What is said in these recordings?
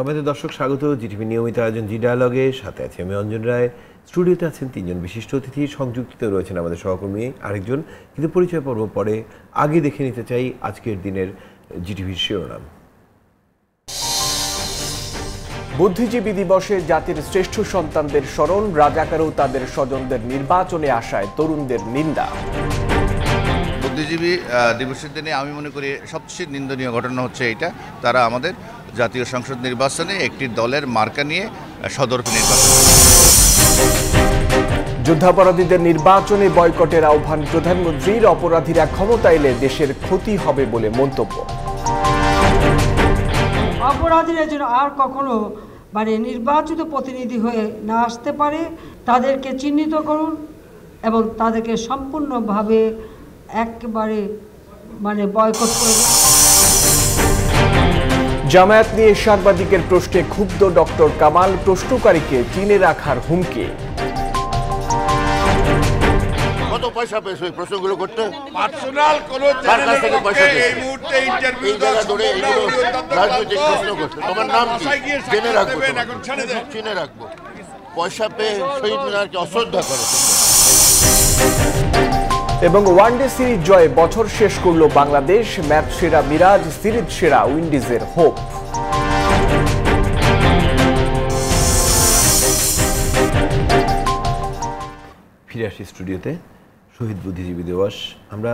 সবাইকে দর্শক স্বাগত জিটিভি নিয়মিত আয়োজন জি ডায়ালগে সাথে আছি আমি অঞ্জন রায় স্টুডিওতে আছেন তিনজন বিশিষ্ট অতিথি সংযুক্তিতে রয়েছেন আমাদের সহকর্মী আরেকজন কিন্তু পরিচয় পর্ব পরে আগে দেখে নিতে চাই আজকের দিনের জিটিভির শিরোনাম বুদ্ধিজীবী দিবসে জাতির শ্রেষ্ঠ সন্তানদের স্মরণ রাজাকারও তাদের স্বজনদের নির্বাচনে আসায় তরুণদের নিন্দা বুদ্ধিজীবী দিবসের দিনে আমি মনে করি সবচেয়ে নিন্দনীয় ঘটনা হচ্ছে এটা তারা আমাদের জাতীয় সংসদ নির্বাচনে একটি দলের মার্কা নিয়ে সদর নির্বাচন যুদ্ধাপরাধীদের নির্বাচনে বয়কটের আহ্বান প্রধানমন্ত্রীর অপরাধীরা ক্ষমতা এলে দেশের ক্ষতি হবে বলে মন্তব্য অপরাধীরা যেন আর কখনো মানে নির্বাচিত প্রতিনিধি হয়ে না আসতে পারে তাদেরকে চিহ্নিত করুন এবং তাদেরকে সম্পূর্ণভাবে একবারে মানে বয়কট করে জামায়াত নিয়ে সাংবাদিকের প্রশ্নে ক্ষুব্ধ ডক্টর কামাল প্রশ্নকারীকে চিনে রাখার হুমকি কত পয়সা পেয়ে করতে পয়সা প্রশ্ন তোমার নাম রাখবো পয়সা পেয়ে অশ্রদ্ধা এবং ওয়ানডে সিরিজ জয়ে বছর শেষ করল বাংলাদেশ ম্যাচ সেরা মিরাজ সিরিজ সেরা উইন্ডিজের হোপ ফিরে আসি স্টুডিওতে শহীদ বুদ্ধিজীবী দিবস আমরা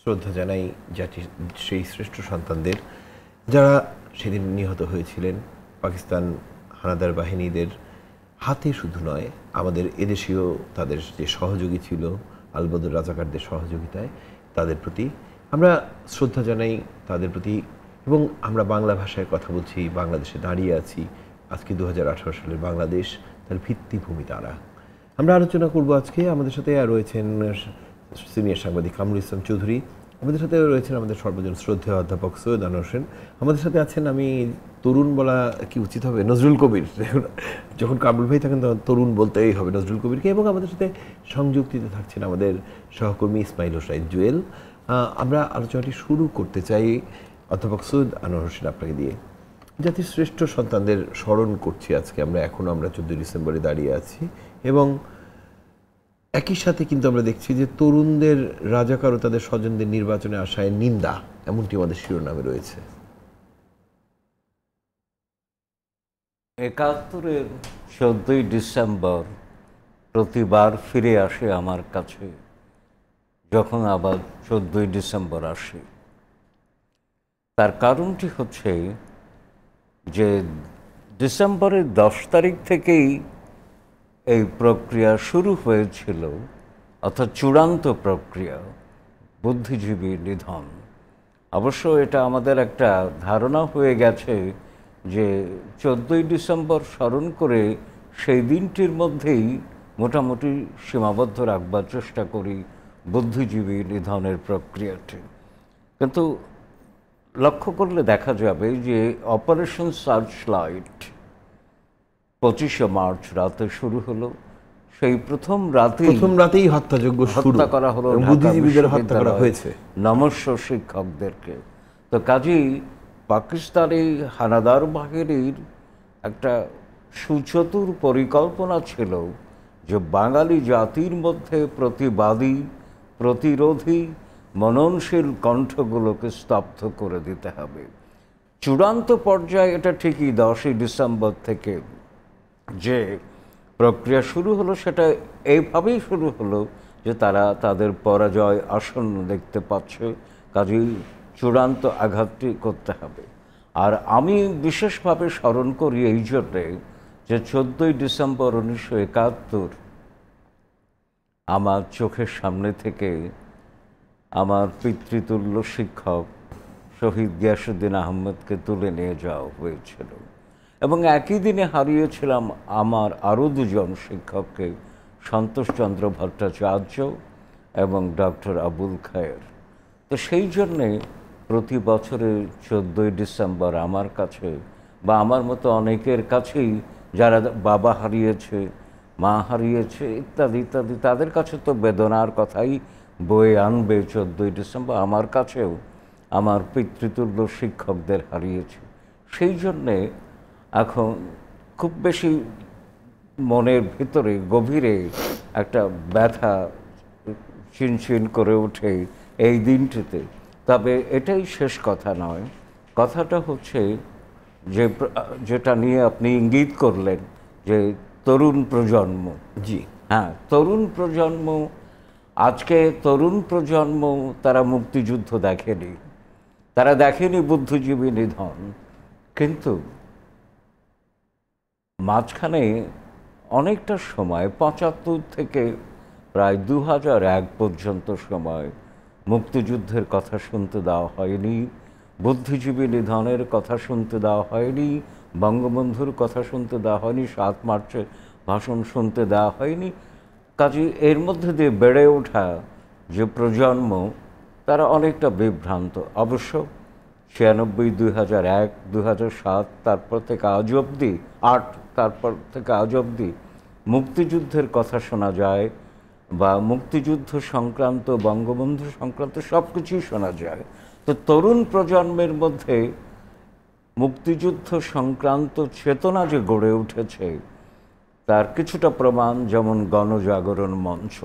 শ্রদ্ধা জানাই জাতির সেই শ্রেষ্ঠ সন্তানদের যারা সেদিন নিহত হয়েছিলেন পাকিস্তান হানাদার বাহিনীদের হাতে শুধু নয় আমাদের এদেশীয় তাদের যে সহযোগী ছিল আলবদর রাজাকারদের সহযোগিতায় তাদের প্রতি আমরা শ্রদ্ধা জানাই তাদের প্রতি এবং আমরা বাংলা ভাষায় কথা বলছি বাংলাদেশে দাঁড়িয়ে আছি আজকে দু সালের বাংলাদেশ তার ভিত্তিভূমি তারা আমরা আলোচনা করব আজকে আমাদের সাথে রয়েছেন সিনিয়র সাংবাদিক কামরুল ইসলাম চৌধুরী আমাদের সাথে রয়েছেন আমাদের সর্বজন শ্রদ্ধেয় অধ্যাপক সৈয়দ আনোয়ার আমাদের সাথে আছেন আমি তরুণ বলা কি উচিত হবে নজরুল কবির যখন কামরুল ভাই থাকেন তখন তরুণ বলতেই হবে নজরুল কবিরকে এবং আমাদের সাথে সংযুক্তিতে থাকছেন আমাদের সহকর্মী ইসমাইল হোসাইন জুয়েল আমরা আলোচনাটি শুরু করতে চাই অধ্যাপক সৈয়দ আনোয়ার হোসেন আপনাকে দিয়ে জাতির শ্রেষ্ঠ সন্তানদের স্মরণ করছি আজকে আমরা এখনও আমরা চোদ্দোই ডিসেম্বরে দাঁড়িয়ে আছি এবং একই সাথে কিন্তু আমরা দেখছি যে তরুণদের রাজাকার ও তাদের স্বজনদের নির্বাচনে আসায় নিন্দা এমনটি আমাদের শিরোনামে রয়েছে একাত্তরের চোদ্দই ডিসেম্বর প্রতিবার ফিরে আসে আমার কাছে যখন আবার চোদ্দই ডিসেম্বর আসে তার কারণটি হচ্ছে যে ডিসেম্বরের দশ তারিখ থেকেই এই প্রক্রিয়া শুরু হয়েছিল অর্থাৎ চূড়ান্ত প্রক্রিয়া বুদ্ধিজীবী নিধন অবশ্য এটা আমাদের একটা ধারণা হয়ে গেছে যে চোদ্দোই ডিসেম্বর স্মরণ করে সেই দিনটির মধ্যেই মোটামুটি সীমাবদ্ধ রাখবার চেষ্টা করি বুদ্ধিজীবী নিধনের প্রক্রিয়াটি কিন্তু লক্ষ্য করলে দেখা যাবে যে অপারেশন সার্চ লাইট পঁচিশে মার্চ রাতে শুরু হলো সেই প্রথম রাতে প্রথম রাতেই হত্যাযোগ্য হত্যা করা হলো বুদ্ধিজীবীদের হত্যা করা হয়েছে নমস্য শিক্ষকদেরকে তো কাজেই পাকিস্তানি হানাদার বাহিনীর একটা সুচতুর পরিকল্পনা ছিল যে বাঙালি জাতির মধ্যে প্রতিবাদী প্রতিরোধী মননশীল কণ্ঠগুলোকে স্তব্ধ করে দিতে হবে চূড়ান্ত পর্যায়ে এটা ঠিকই দশই ডিসেম্বর থেকে যে প্রক্রিয়া শুরু হলো সেটা এইভাবেই শুরু হলো যে তারা তাদের পরাজয় আসন্ন দেখতে পাচ্ছে কাজেই চূড়ান্ত আঘাতটি করতে হবে আর আমি বিশেষভাবে স্মরণ করি এই জন্যে যে চোদ্দই ডিসেম্বর উনিশশো একাত্তর আমার চোখের সামনে থেকে আমার পিতৃতুল্য শিক্ষক শহীদ গিয়াসুদ্দিন আহমদকে তুলে নিয়ে যাওয়া হয়েছিল এবং একই দিনে হারিয়েছিলাম আমার আরও দুজন শিক্ষককে সন্তোষচন্দ্র ভট্টাচার্য এবং ডক্টর আবুল খায়ের তো সেই জন্যে প্রতি বছরের চোদ্দোই ডিসেম্বর আমার কাছে বা আমার মতো অনেকের কাছেই যারা বাবা হারিয়েছে মা হারিয়েছে ইত্যাদি ইত্যাদি তাদের কাছে তো বেদনার কথাই বয়ে আনবে চোদ্দোই ডিসেম্বর আমার কাছেও আমার পিতৃতুল্য শিক্ষকদের হারিয়েছে সেই জন্যে এখন খুব বেশি মনের ভিতরে গভীরে একটা ব্যথা চিনচিন করে ওঠে এই দিনটিতে তবে এটাই শেষ কথা নয় কথাটা হচ্ছে যে যেটা নিয়ে আপনি ইঙ্গিত করলেন যে তরুণ প্রজন্ম জি হ্যাঁ তরুণ প্রজন্ম আজকে তরুণ প্রজন্ম তারা মুক্তিযুদ্ধ দেখেনি তারা দেখেনি বুদ্ধিজীবী নিধন কিন্তু মাঝখানে অনেকটা সময় পঁচাত্তর থেকে প্রায় দু পর্যন্ত সময় মুক্তিযুদ্ধের কথা শুনতে দেওয়া হয়নি বুদ্ধিজীবী নিধনের কথা শুনতে দেওয়া হয়নি বঙ্গবন্ধুর কথা শুনতে দেওয়া হয়নি সাত মার্চের ভাষণ শুনতে দেওয়া হয়নি কাজে এর মধ্যে দিয়ে বেড়ে ওঠা যে প্রজন্ম তারা অনেকটা বিভ্রান্ত অবশ্য ছিয়ানব্বই দুই হাজার এক দু হাজার সাত তারপর থেকে আজ অবধি আট তারপর থেকে আজ অব্দি মুক্তিযুদ্ধের কথা শোনা যায় বা মুক্তিযুদ্ধ সংক্রান্ত বঙ্গবন্ধু সংক্রান্ত সব কিছুই শোনা যায় তো তরুণ প্রজন্মের মধ্যে মুক্তিযুদ্ধ সংক্রান্ত চেতনা যে গড়ে উঠেছে তার কিছুটা প্রমাণ যেমন গণজাগরণ মঞ্চ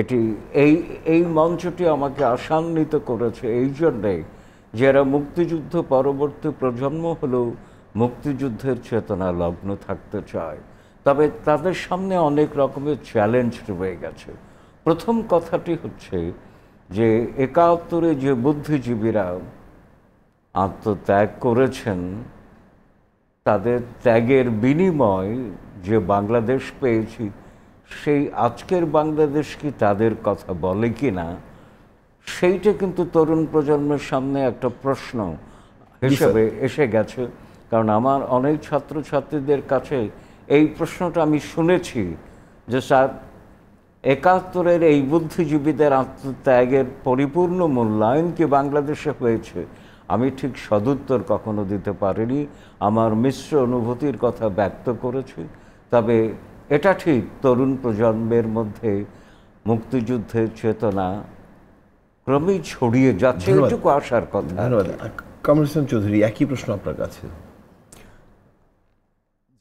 এটি এই এই মঞ্চটি আমাকে আশান্বিত করেছে এই জন্যে যারা মুক্তিযুদ্ধ পরবর্তী প্রজন্ম হলেও মুক্তিযুদ্ধের চেতনা লগ্ন থাকতে চায় তবে তাদের সামনে অনেক রকমের চ্যালেঞ্জ রয়ে গেছে প্রথম কথাটি হচ্ছে যে একাত্তরে যে বুদ্ধিজীবীরা আত্মত্যাগ করেছেন তাদের ত্যাগের বিনিময় যে বাংলাদেশ পেয়েছি সেই আজকের বাংলাদেশ কি তাদের কথা বলে কি না সেইটা কিন্তু তরুণ প্রজন্মের সামনে একটা প্রশ্ন হিসেবে এসে গেছে কারণ আমার অনেক ছাত্রছাত্রীদের কাছে এই প্রশ্নটা আমি শুনেছি যে স্যার একাত্তরের এই বুদ্ধিজীবীদের আত্মত্যাগের পরিপূর্ণ মূল্যায়ন কি বাংলাদেশে হয়েছে আমি ঠিক সদুত্তর কখনো দিতে পারিনি আমার মিশ্র অনুভূতির কথা ব্যক্ত করেছি তবে এটা ঠিক তরুণ প্রজন্মের মধ্যে মুক্তিযুদ্ধের চেতনা ক্রমেই ছড়িয়ে যাচ্ছে এটুকু আসার কথা ধন্যবাদ কামরুল চৌধুরী একই প্রশ্ন আপনার কাছে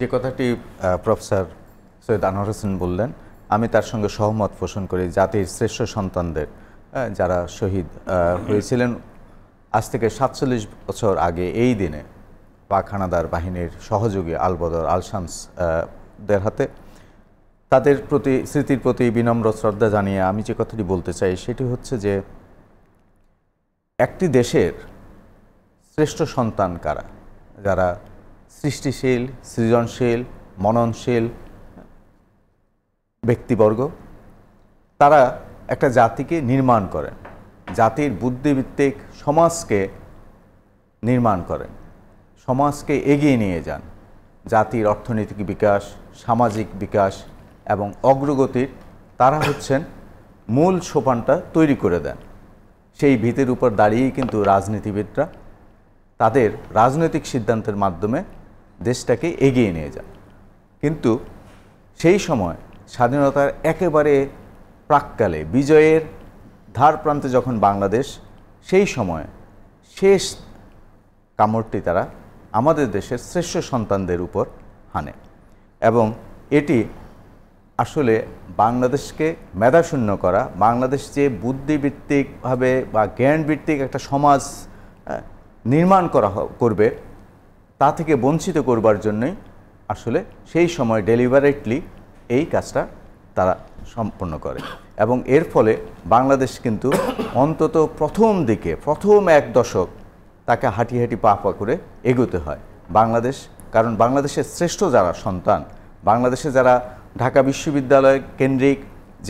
যে কথাটি প্রফেসর সৈয়দ আনোয়ার হোসেন বললেন আমি তার সঙ্গে সহমত পোষণ করি জাতির শ্রেষ্ঠ সন্তানদের যারা শহীদ হয়েছিলেন আজ থেকে সাতচল্লিশ বছর আগে এই দিনে পাখানাদার বাহিনীর সহযোগী আলবদর আলশামসদের হাতে তাদের প্রতি স্মৃতির প্রতি বিনম্র শ্রদ্ধা জানিয়ে আমি যে কথাটি বলতে চাই সেটি হচ্ছে যে একটি দেশের শ্রেষ্ঠ সন্তান কারা যারা সৃষ্টিশীল সৃজনশীল মননশীল ব্যক্তিবর্গ তারা একটা জাতিকে নির্মাণ করেন জাতির বুদ্ধিভিত্তিক সমাজকে নির্মাণ করেন সমাজকে এগিয়ে নিয়ে যান জাতির অর্থনৈতিক বিকাশ সামাজিক বিকাশ এবং অগ্রগতির তারা হচ্ছেন মূল সোপানটা তৈরি করে দেন সেই ভিতের উপর দাঁড়িয়েই কিন্তু রাজনীতিবিদরা তাদের রাজনৈতিক সিদ্ধান্তের মাধ্যমে দেশটাকে এগিয়ে নিয়ে যান কিন্তু সেই সময় স্বাধীনতার একেবারে প্রাককালে বিজয়ের ধার প্রান্তে যখন বাংলাদেশ সেই সময় শেষ কামড়টি তারা আমাদের দেশের শ্রেষ্ঠ সন্তানদের উপর হানে এবং এটি আসলে বাংলাদেশকে মেধাশূন্য করা বাংলাদেশ যে বুদ্ধিভিত্তিকভাবে বা জ্ঞানভিত্তিক একটা সমাজ হ্যাঁ, নির্মাণ করা করবে তা থেকে বঞ্চিত করবার জন্যই আসলে সেই সময় ডেলিভারেটলি এই কাজটা তারা সম্পন্ন করে এবং এর ফলে বাংলাদেশ কিন্তু অন্তত প্রথম দিকে প্রথম এক দশক তাকে হাঁটি হাঁটি পা পা করে এগোতে হয় বাংলাদেশ কারণ বাংলাদেশের শ্রেষ্ঠ যারা সন্তান বাংলাদেশে যারা ঢাকা বিশ্ববিদ্যালয় কেন্দ্রিক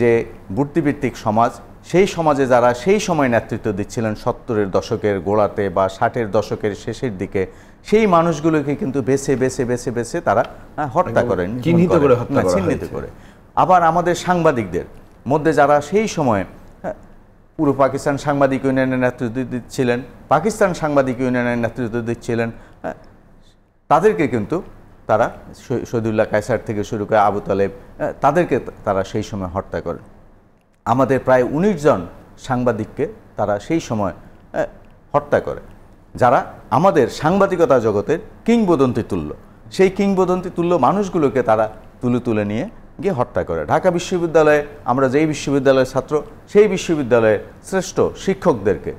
যে বুদ্ধিভিত্তিক সমাজ সেই সমাজে যারা সেই সময় নেতৃত্ব দিচ্ছিলেন সত্তরের দশকের গোড়াতে বা ষাটের দশকের শেষের দিকে সেই মানুষগুলোকে কিন্তু বেছে বেছে বেছে বেছে তারা হত্যা করেন চিহ্নিত করে হত্যা হ্যাঁ, চিহ্নিত করে আবার আমাদের সাংবাদিকদের মধ্যে যারা সেই সময়ে হ্যাঁ, পুরো পাকিস্তান সাংবাদিক ইউনিয়নের নেতৃত্ব দিচ্ছিলেন পাকিস্তান সাংবাদিক ইউনিয়নের নেতৃত্ব দিচ্ছিলেন হ্যাঁ, তাদেরকে কিন্তু তারা শহীদুল্লাহ কায়সার থেকে শুরু করে আবু তালেব তাদেরকে তারা সেই সময় হত্যা করেন আমাদের প্রায় উনিশ জন সাংবাদিককে তারা সেই সময় হত্যা করে যারা আমাদের সাংবাদিকতা জগতের কিংবদন্তি তুল্য সেই কিংবদন্তি তুল্য মানুষগুলোকে তারা তুলে তুলে নিয়ে গিয়ে হত্যা করে ঢাকা বিশ্ববিদ্যালয়ে আমরা যেই বিশ্ববিদ্যালয়ের ছাত্র সেই বিশ্ববিদ্যালয়ের শ্রেষ্ঠ শিক্ষকদেরকে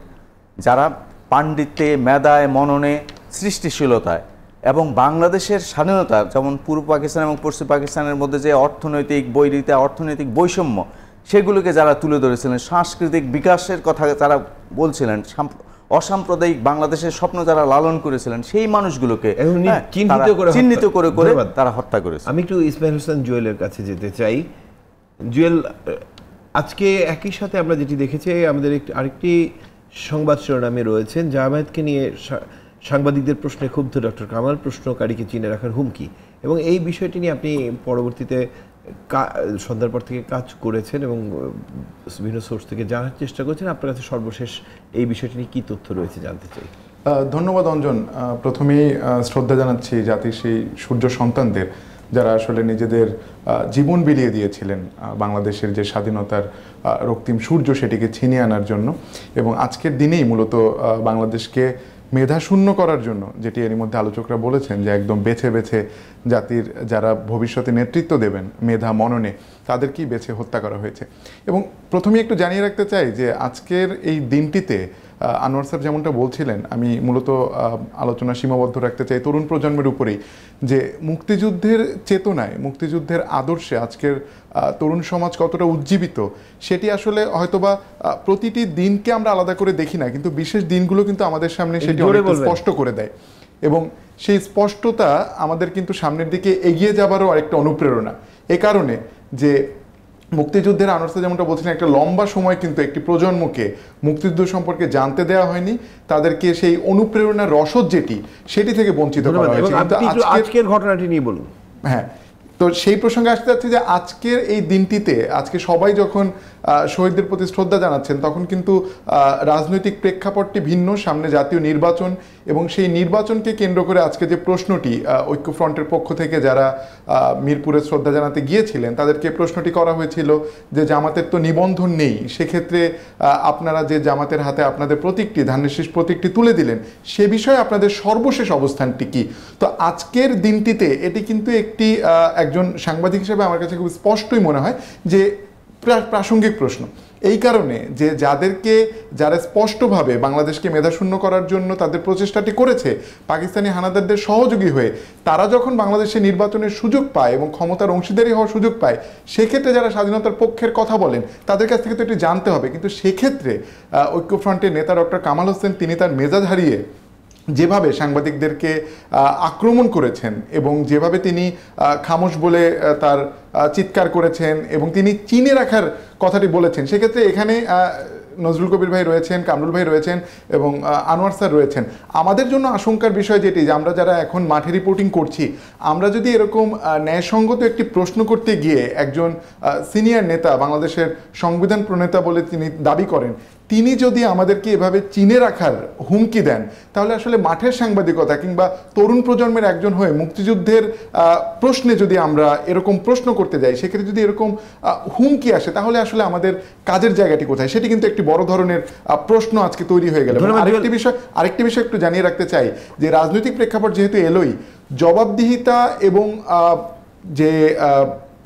যারা পাণ্ডিত্যে মেধায় মননে সৃষ্টিশীলতায় এবং বাংলাদেশের স্বাধীনতা যেমন পূর্ব পাকিস্তান এবং পশ্চিম পাকিস্তানের মধ্যে যে অর্থনৈতিক বৈরিতা অর্থনৈতিক বৈষম্য সেগুলোকে যারা তুলে ধরেছিলেন সাংস্কৃতিক বিকাশের কথা যারা বলছিলেন অসাম্প্রদায়িক বাংলাদেশের স্বপ্ন যারা লালন করেছিলেন সেই মানুষগুলোকে হ্যাঁ, চিহ্নিত করে করে তারা হত্যা করেছে আমি একটু ইসমাইল হোসেন জুয়েলের কাছে যেতে চাই জুয়েল আজকে একই সাথে আমরা যেটি দেখেছি আমাদের আরেকটি সংবাদ শিরোনামে রয়েছেন জামায়াতকে নিয়ে সাংবাদিকদের প্রশ্নে ক্ষুব্ধ ডক্টর কামাল প্রশ্নকারীকে চিনে রাখার হুমকি এবং এই বিষয়টি নিয়ে আপনি পরবর্তীতে সন্ধ্যার পর থেকে কাজ করেছেন এবং বিভিন্ন সোর্স থেকে জানার চেষ্টা করেছেন আপনার কাছে সর্বশেষ এই বিষয়টি নিয়ে কী তথ্য রয়েছে জানতে চাই ধন্যবাদ অঞ্জন প্রথমেই শ্রদ্ধা জানাচ্ছি জাতির সেই সূর্য সন্তানদের যারা আসলে নিজেদের জীবন বিলিয়ে দিয়েছিলেন বাংলাদেশের যে স্বাধীনতার রক্তিম সূর্য সেটিকে ছিনিয়ে আনার জন্য এবং আজকের দিনেই মূলত বাংলাদেশকে মেধা শূন্য করার জন্য যেটি এরই মধ্যে আলোচকরা বলেছেন যে একদম বেছে বেছে জাতির যারা ভবিষ্যতে নেতৃত্ব দেবেন মেধা মননে তাদেরকেই বেছে হত্যা করা হয়েছে এবং প্রথমেই একটু জানিয়ে রাখতে চাই যে আজকের এই দিনটিতে আনোয়ার স্যার যেমনটা বলছিলেন আমি মূলত আলোচনা সীমাবদ্ধ রাখতে চাই তরুণ প্রজন্মের উপরেই যে মুক্তিযুদ্ধের চেতনায় মুক্তিযুদ্ধের আদর্শে আজকের তরুণ সমাজ কতটা উজ্জীবিত সেটি আসলে হয়তোবা প্রতিটি দিনকে আমরা আলাদা করে দেখি না কিন্তু বিশেষ দিনগুলো কিন্তু আমাদের সামনে সেটি স্পষ্ট করে দেয় এবং সেই স্পষ্টতা আমাদের কিন্তু সামনের দিকে এগিয়ে যাবারও আরেকটা অনুপ্রেরণা এ কারণে যে মুক্তিযুদ্ধের আনর্সে যেমনটা বলছিলেন একটা লম্বা সময় কিন্তু একটি প্রজন্মকে মুক্তিযুদ্ধ সম্পর্কে জানতে দেওয়া হয়নি তাদেরকে সেই অনুপ্রেরণার রসদ যেটি সেটি থেকে বঞ্চিত করা হয়েছে আজকের ঘটনাটি নিয়ে বলুন হ্যাঁ তো সেই প্রসঙ্গে আসতে যাচ্ছে যে আজকের এই দিনটিতে আজকে সবাই যখন শহীদদের প্রতি শ্রদ্ধা জানাচ্ছেন তখন কিন্তু রাজনৈতিক প্রেক্ষাপটটি ভিন্ন সামনে জাতীয় নির্বাচন এবং সেই নির্বাচনকে কেন্দ্র করে আজকে যে প্রশ্নটি ঐক্যফ্রন্টের পক্ষ থেকে যারা মিরপুরে শ্রদ্ধা জানাতে গিয়েছিলেন তাদেরকে প্রশ্নটি করা হয়েছিল যে জামাতের তো নিবন্ধন নেই সেক্ষেত্রে আপনারা যে জামাতের হাতে আপনাদের প্রতীকটি ধানের শেষ প্রতীকটি তুলে দিলেন সে বিষয়ে আপনাদের সর্বশেষ অবস্থানটি কি তো আজকের দিনটিতে এটি কিন্তু একটি একজন সাংবাদিক হিসেবে আমার কাছে খুব স্পষ্টই মনে হয় যে প্রাসঙ্গিক প্রশ্ন এই কারণে যে যাদেরকে যারা স্পষ্টভাবে বাংলাদেশকে মেধাশূন্য করার জন্য তাদের প্রচেষ্টাটি করেছে পাকিস্তানি হানাদারদের সহযোগী হয়ে তারা যখন বাংলাদেশে নির্বাচনের সুযোগ পায় এবং ক্ষমতার অংশীদারি হওয়ার সুযোগ পায় সেক্ষেত্রে যারা স্বাধীনতার পক্ষের কথা বলেন তাদের কাছ থেকে তো এটি জানতে হবে কিন্তু সেক্ষেত্রে ঐক্যফ্রন্টের নেতা ডক্টর কামাল হোসেন তিনি তার মেজাজ হারিয়ে যেভাবে সাংবাদিকদেরকে আক্রমণ করেছেন এবং যেভাবে তিনি খামোশ বলে তার চিৎকার করেছেন এবং তিনি চিনে রাখার কথাটি বলেছেন সেক্ষেত্রে এখানে নজরুল কবির ভাই রয়েছেন কামরুল ভাই রয়েছেন এবং আনোয়ার স্যার রয়েছেন আমাদের জন্য আশঙ্কার বিষয় যেটি যে আমরা যারা এখন মাঠে রিপোর্টিং করছি আমরা যদি এরকম ন্যায়সঙ্গত একটি প্রশ্ন করতে গিয়ে একজন সিনিয়র নেতা বাংলাদেশের সংবিধান প্রণেতা বলে তিনি দাবি করেন তিনি যদি আমাদেরকে এভাবে চিনে রাখার হুমকি দেন তাহলে আসলে মাঠের সাংবাদিকতা কিংবা তরুণ প্রজন্মের একজন হয়ে মুক্তিযুদ্ধের প্রশ্নে যদি আমরা এরকম প্রশ্ন করতে যাই সেক্ষেত্রে যদি এরকম হুমকি আসে তাহলে আসলে আমাদের কাজের জায়গাটি কোথায় সেটি কিন্তু একটি বড় ধরনের প্রশ্ন আজকে তৈরি হয়ে গেল আরেকটি বিষয় আরেকটি বিষয় একটু জানিয়ে রাখতে চাই যে রাজনৈতিক প্রেক্ষাপট যেহেতু এলোই জবাবদিহিতা এবং যে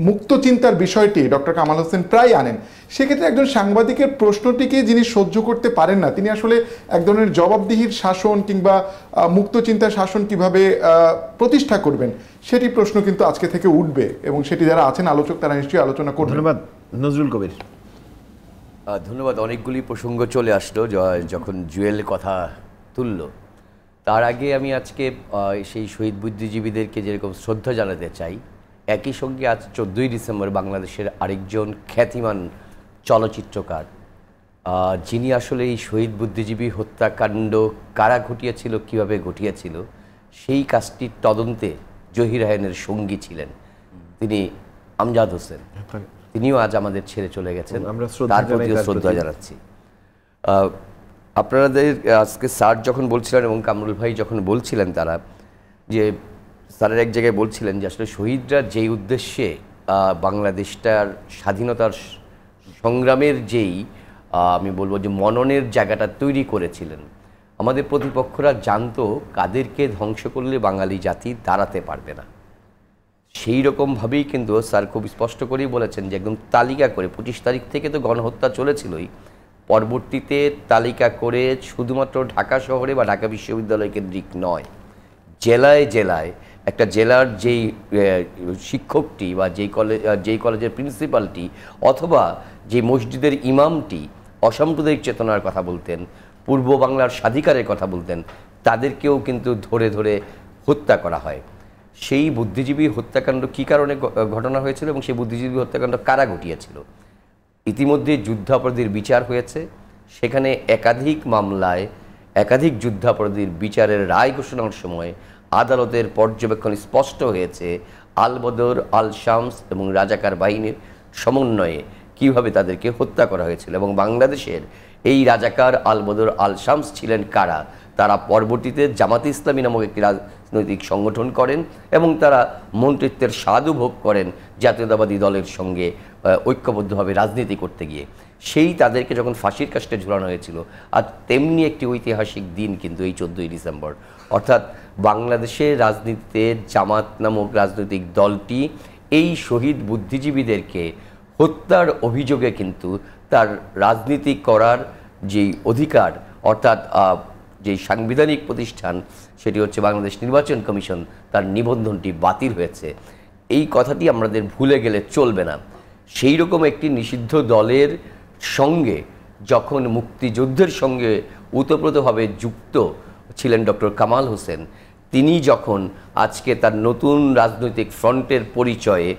মুক্ত চিন্তার বিষয়টি ডক্টর কামাল হোসেন প্রায় আনেন সেক্ষেত্রে একজন সাংবাদিকের প্রশ্নটিকে যিনি সহ্য করতে পারেন না তিনি আসলে এক ধরনের জবাবদিহির শাসন কিংবা মুক্ত চিন্তার শাসন কিভাবে প্রতিষ্ঠা করবেন সেটি প্রশ্ন কিন্তু আজকে থেকে উঠবে এবং সেটি যারা আছেন আলোচক তারা নিশ্চয়ই আলোচনা করবেন ধন্যবাদ নজরুল কবির ধন্যবাদ অনেকগুলি প্রসঙ্গ চলে আসলো যখন জুয়েল কথা তুলল তার আগে আমি আজকে সেই শহীদ বুদ্ধিজীবীদেরকে যেরকম শ্রদ্ধা জানাতে চাই একই সঙ্গে আজ চোদ্দোই ডিসেম্বর বাংলাদেশের আরেকজন খ্যাতিমান চলচ্চিত্রকার যিনি আসলে এই শহীদ বুদ্ধিজীবী হত্যাকাণ্ড কারা ঘটিয়েছিল কিভাবে ঘটিয়েছিল সেই কাজটির তদন্তে জহির রায়নের সঙ্গী ছিলেন তিনি আমজাদ হোসেন হ্যাঁ, তিনিও আজ আমাদের ছেড়ে চলে গেছেন তার প্রতিও শ্রদ্ধা জানাচ্ছি আপনাদের আজকে স্যার যখন বলছিলেন এবং কামরুল ভাই যখন বলছিলেন তারা যে স্যারের এক জায়গায় বলছিলেন যে আসলে শহীদরা যেই উদ্দেশ্যে বাংলাদেশটার স্বাধীনতার সংগ্রামের যেই আমি বলবো যে মননের জায়গাটা তৈরি করেছিলেন আমাদের প্রতিপক্ষরা জানতো কাদেরকে ধ্বংস করলে বাঙালি জাতি দাঁড়াতে পারবে না সেই রকমভাবেই কিন্তু স্যার খুব স্পষ্ট করেই বলেছেন যে একদম তালিকা করে পঁচিশ তারিখ থেকে তো গণহত্যা চলেছিলই পরবর্তীতে তালিকা করে শুধুমাত্র ঢাকা শহরে বা ঢাকা বিশ্ববিদ্যালয় কেন্দ্রিক নয় জেলায় জেলায় একটা জেলার যেই শিক্ষকটি বা যেই কলেজ যেই কলেজের প্রিন্সিপালটি অথবা যে মসজিদের ইমামটি অসাম্প্রদায়িক চেতনার কথা বলতেন পূর্ব বাংলার স্বাধিকারের কথা বলতেন তাদেরকেও কিন্তু ধরে ধরে হত্যা করা হয় সেই বুদ্ধিজীবী হত্যাকাণ্ড কি কারণে ঘটনা হয়েছিল এবং সেই বুদ্ধিজীবী হত্যাকাণ্ড কারা ঘটিয়েছিল ইতিমধ্যে যুদ্ধাপরাধীর বিচার হয়েছে সেখানে একাধিক মামলায় একাধিক যুদ্ধাপরাধীর বিচারের রায় ঘোষণার সময় আদালতের পর্যবেক্ষণ স্পষ্ট হয়েছে আল বদর আল শামস এবং রাজাকার বাহিনীর সমন্বয়ে কিভাবে তাদেরকে হত্যা করা হয়েছিল এবং বাংলাদেশের এই রাজাকার আল বদর আল শামস ছিলেন কারা তারা পরবর্তীতে জামাত ইসলামী নামক একটি রাজনৈতিক সংগঠন করেন এবং তারা মন্ত্রিত্বের স্বাদু ভোগ করেন জাতীয়তাবাদী দলের সঙ্গে ঐক্যবদ্ধভাবে রাজনীতি করতে গিয়ে সেই তাদেরকে যখন ফাঁসির কাছে ঝুলানো হয়েছিল আর তেমনি একটি ঐতিহাসিক দিন কিন্তু এই চোদ্দই ডিসেম্বর অর্থাৎ বাংলাদেশের রাজনীতিতে জামাত নামক রাজনৈতিক দলটি এই শহীদ বুদ্ধিজীবীদেরকে হত্যার অভিযোগে কিন্তু তার রাজনীতি করার যেই অধিকার অর্থাৎ যে সাংবিধানিক প্রতিষ্ঠান সেটি হচ্ছে বাংলাদেশ নির্বাচন কমিশন তার নিবন্ধনটি বাতিল হয়েছে এই কথাটি আমাদের ভুলে গেলে চলবে না সেই রকম একটি নিষিদ্ধ দলের সঙ্গে যখন মুক্তিযুদ্ধের সঙ্গে ওতপ্রোতভাবে যুক্ত ছিলেন ডক্টর কামাল হোসেন তিনি যখন আজকে তার নতুন রাজনৈতিক ফ্রন্টের পরিচয়ে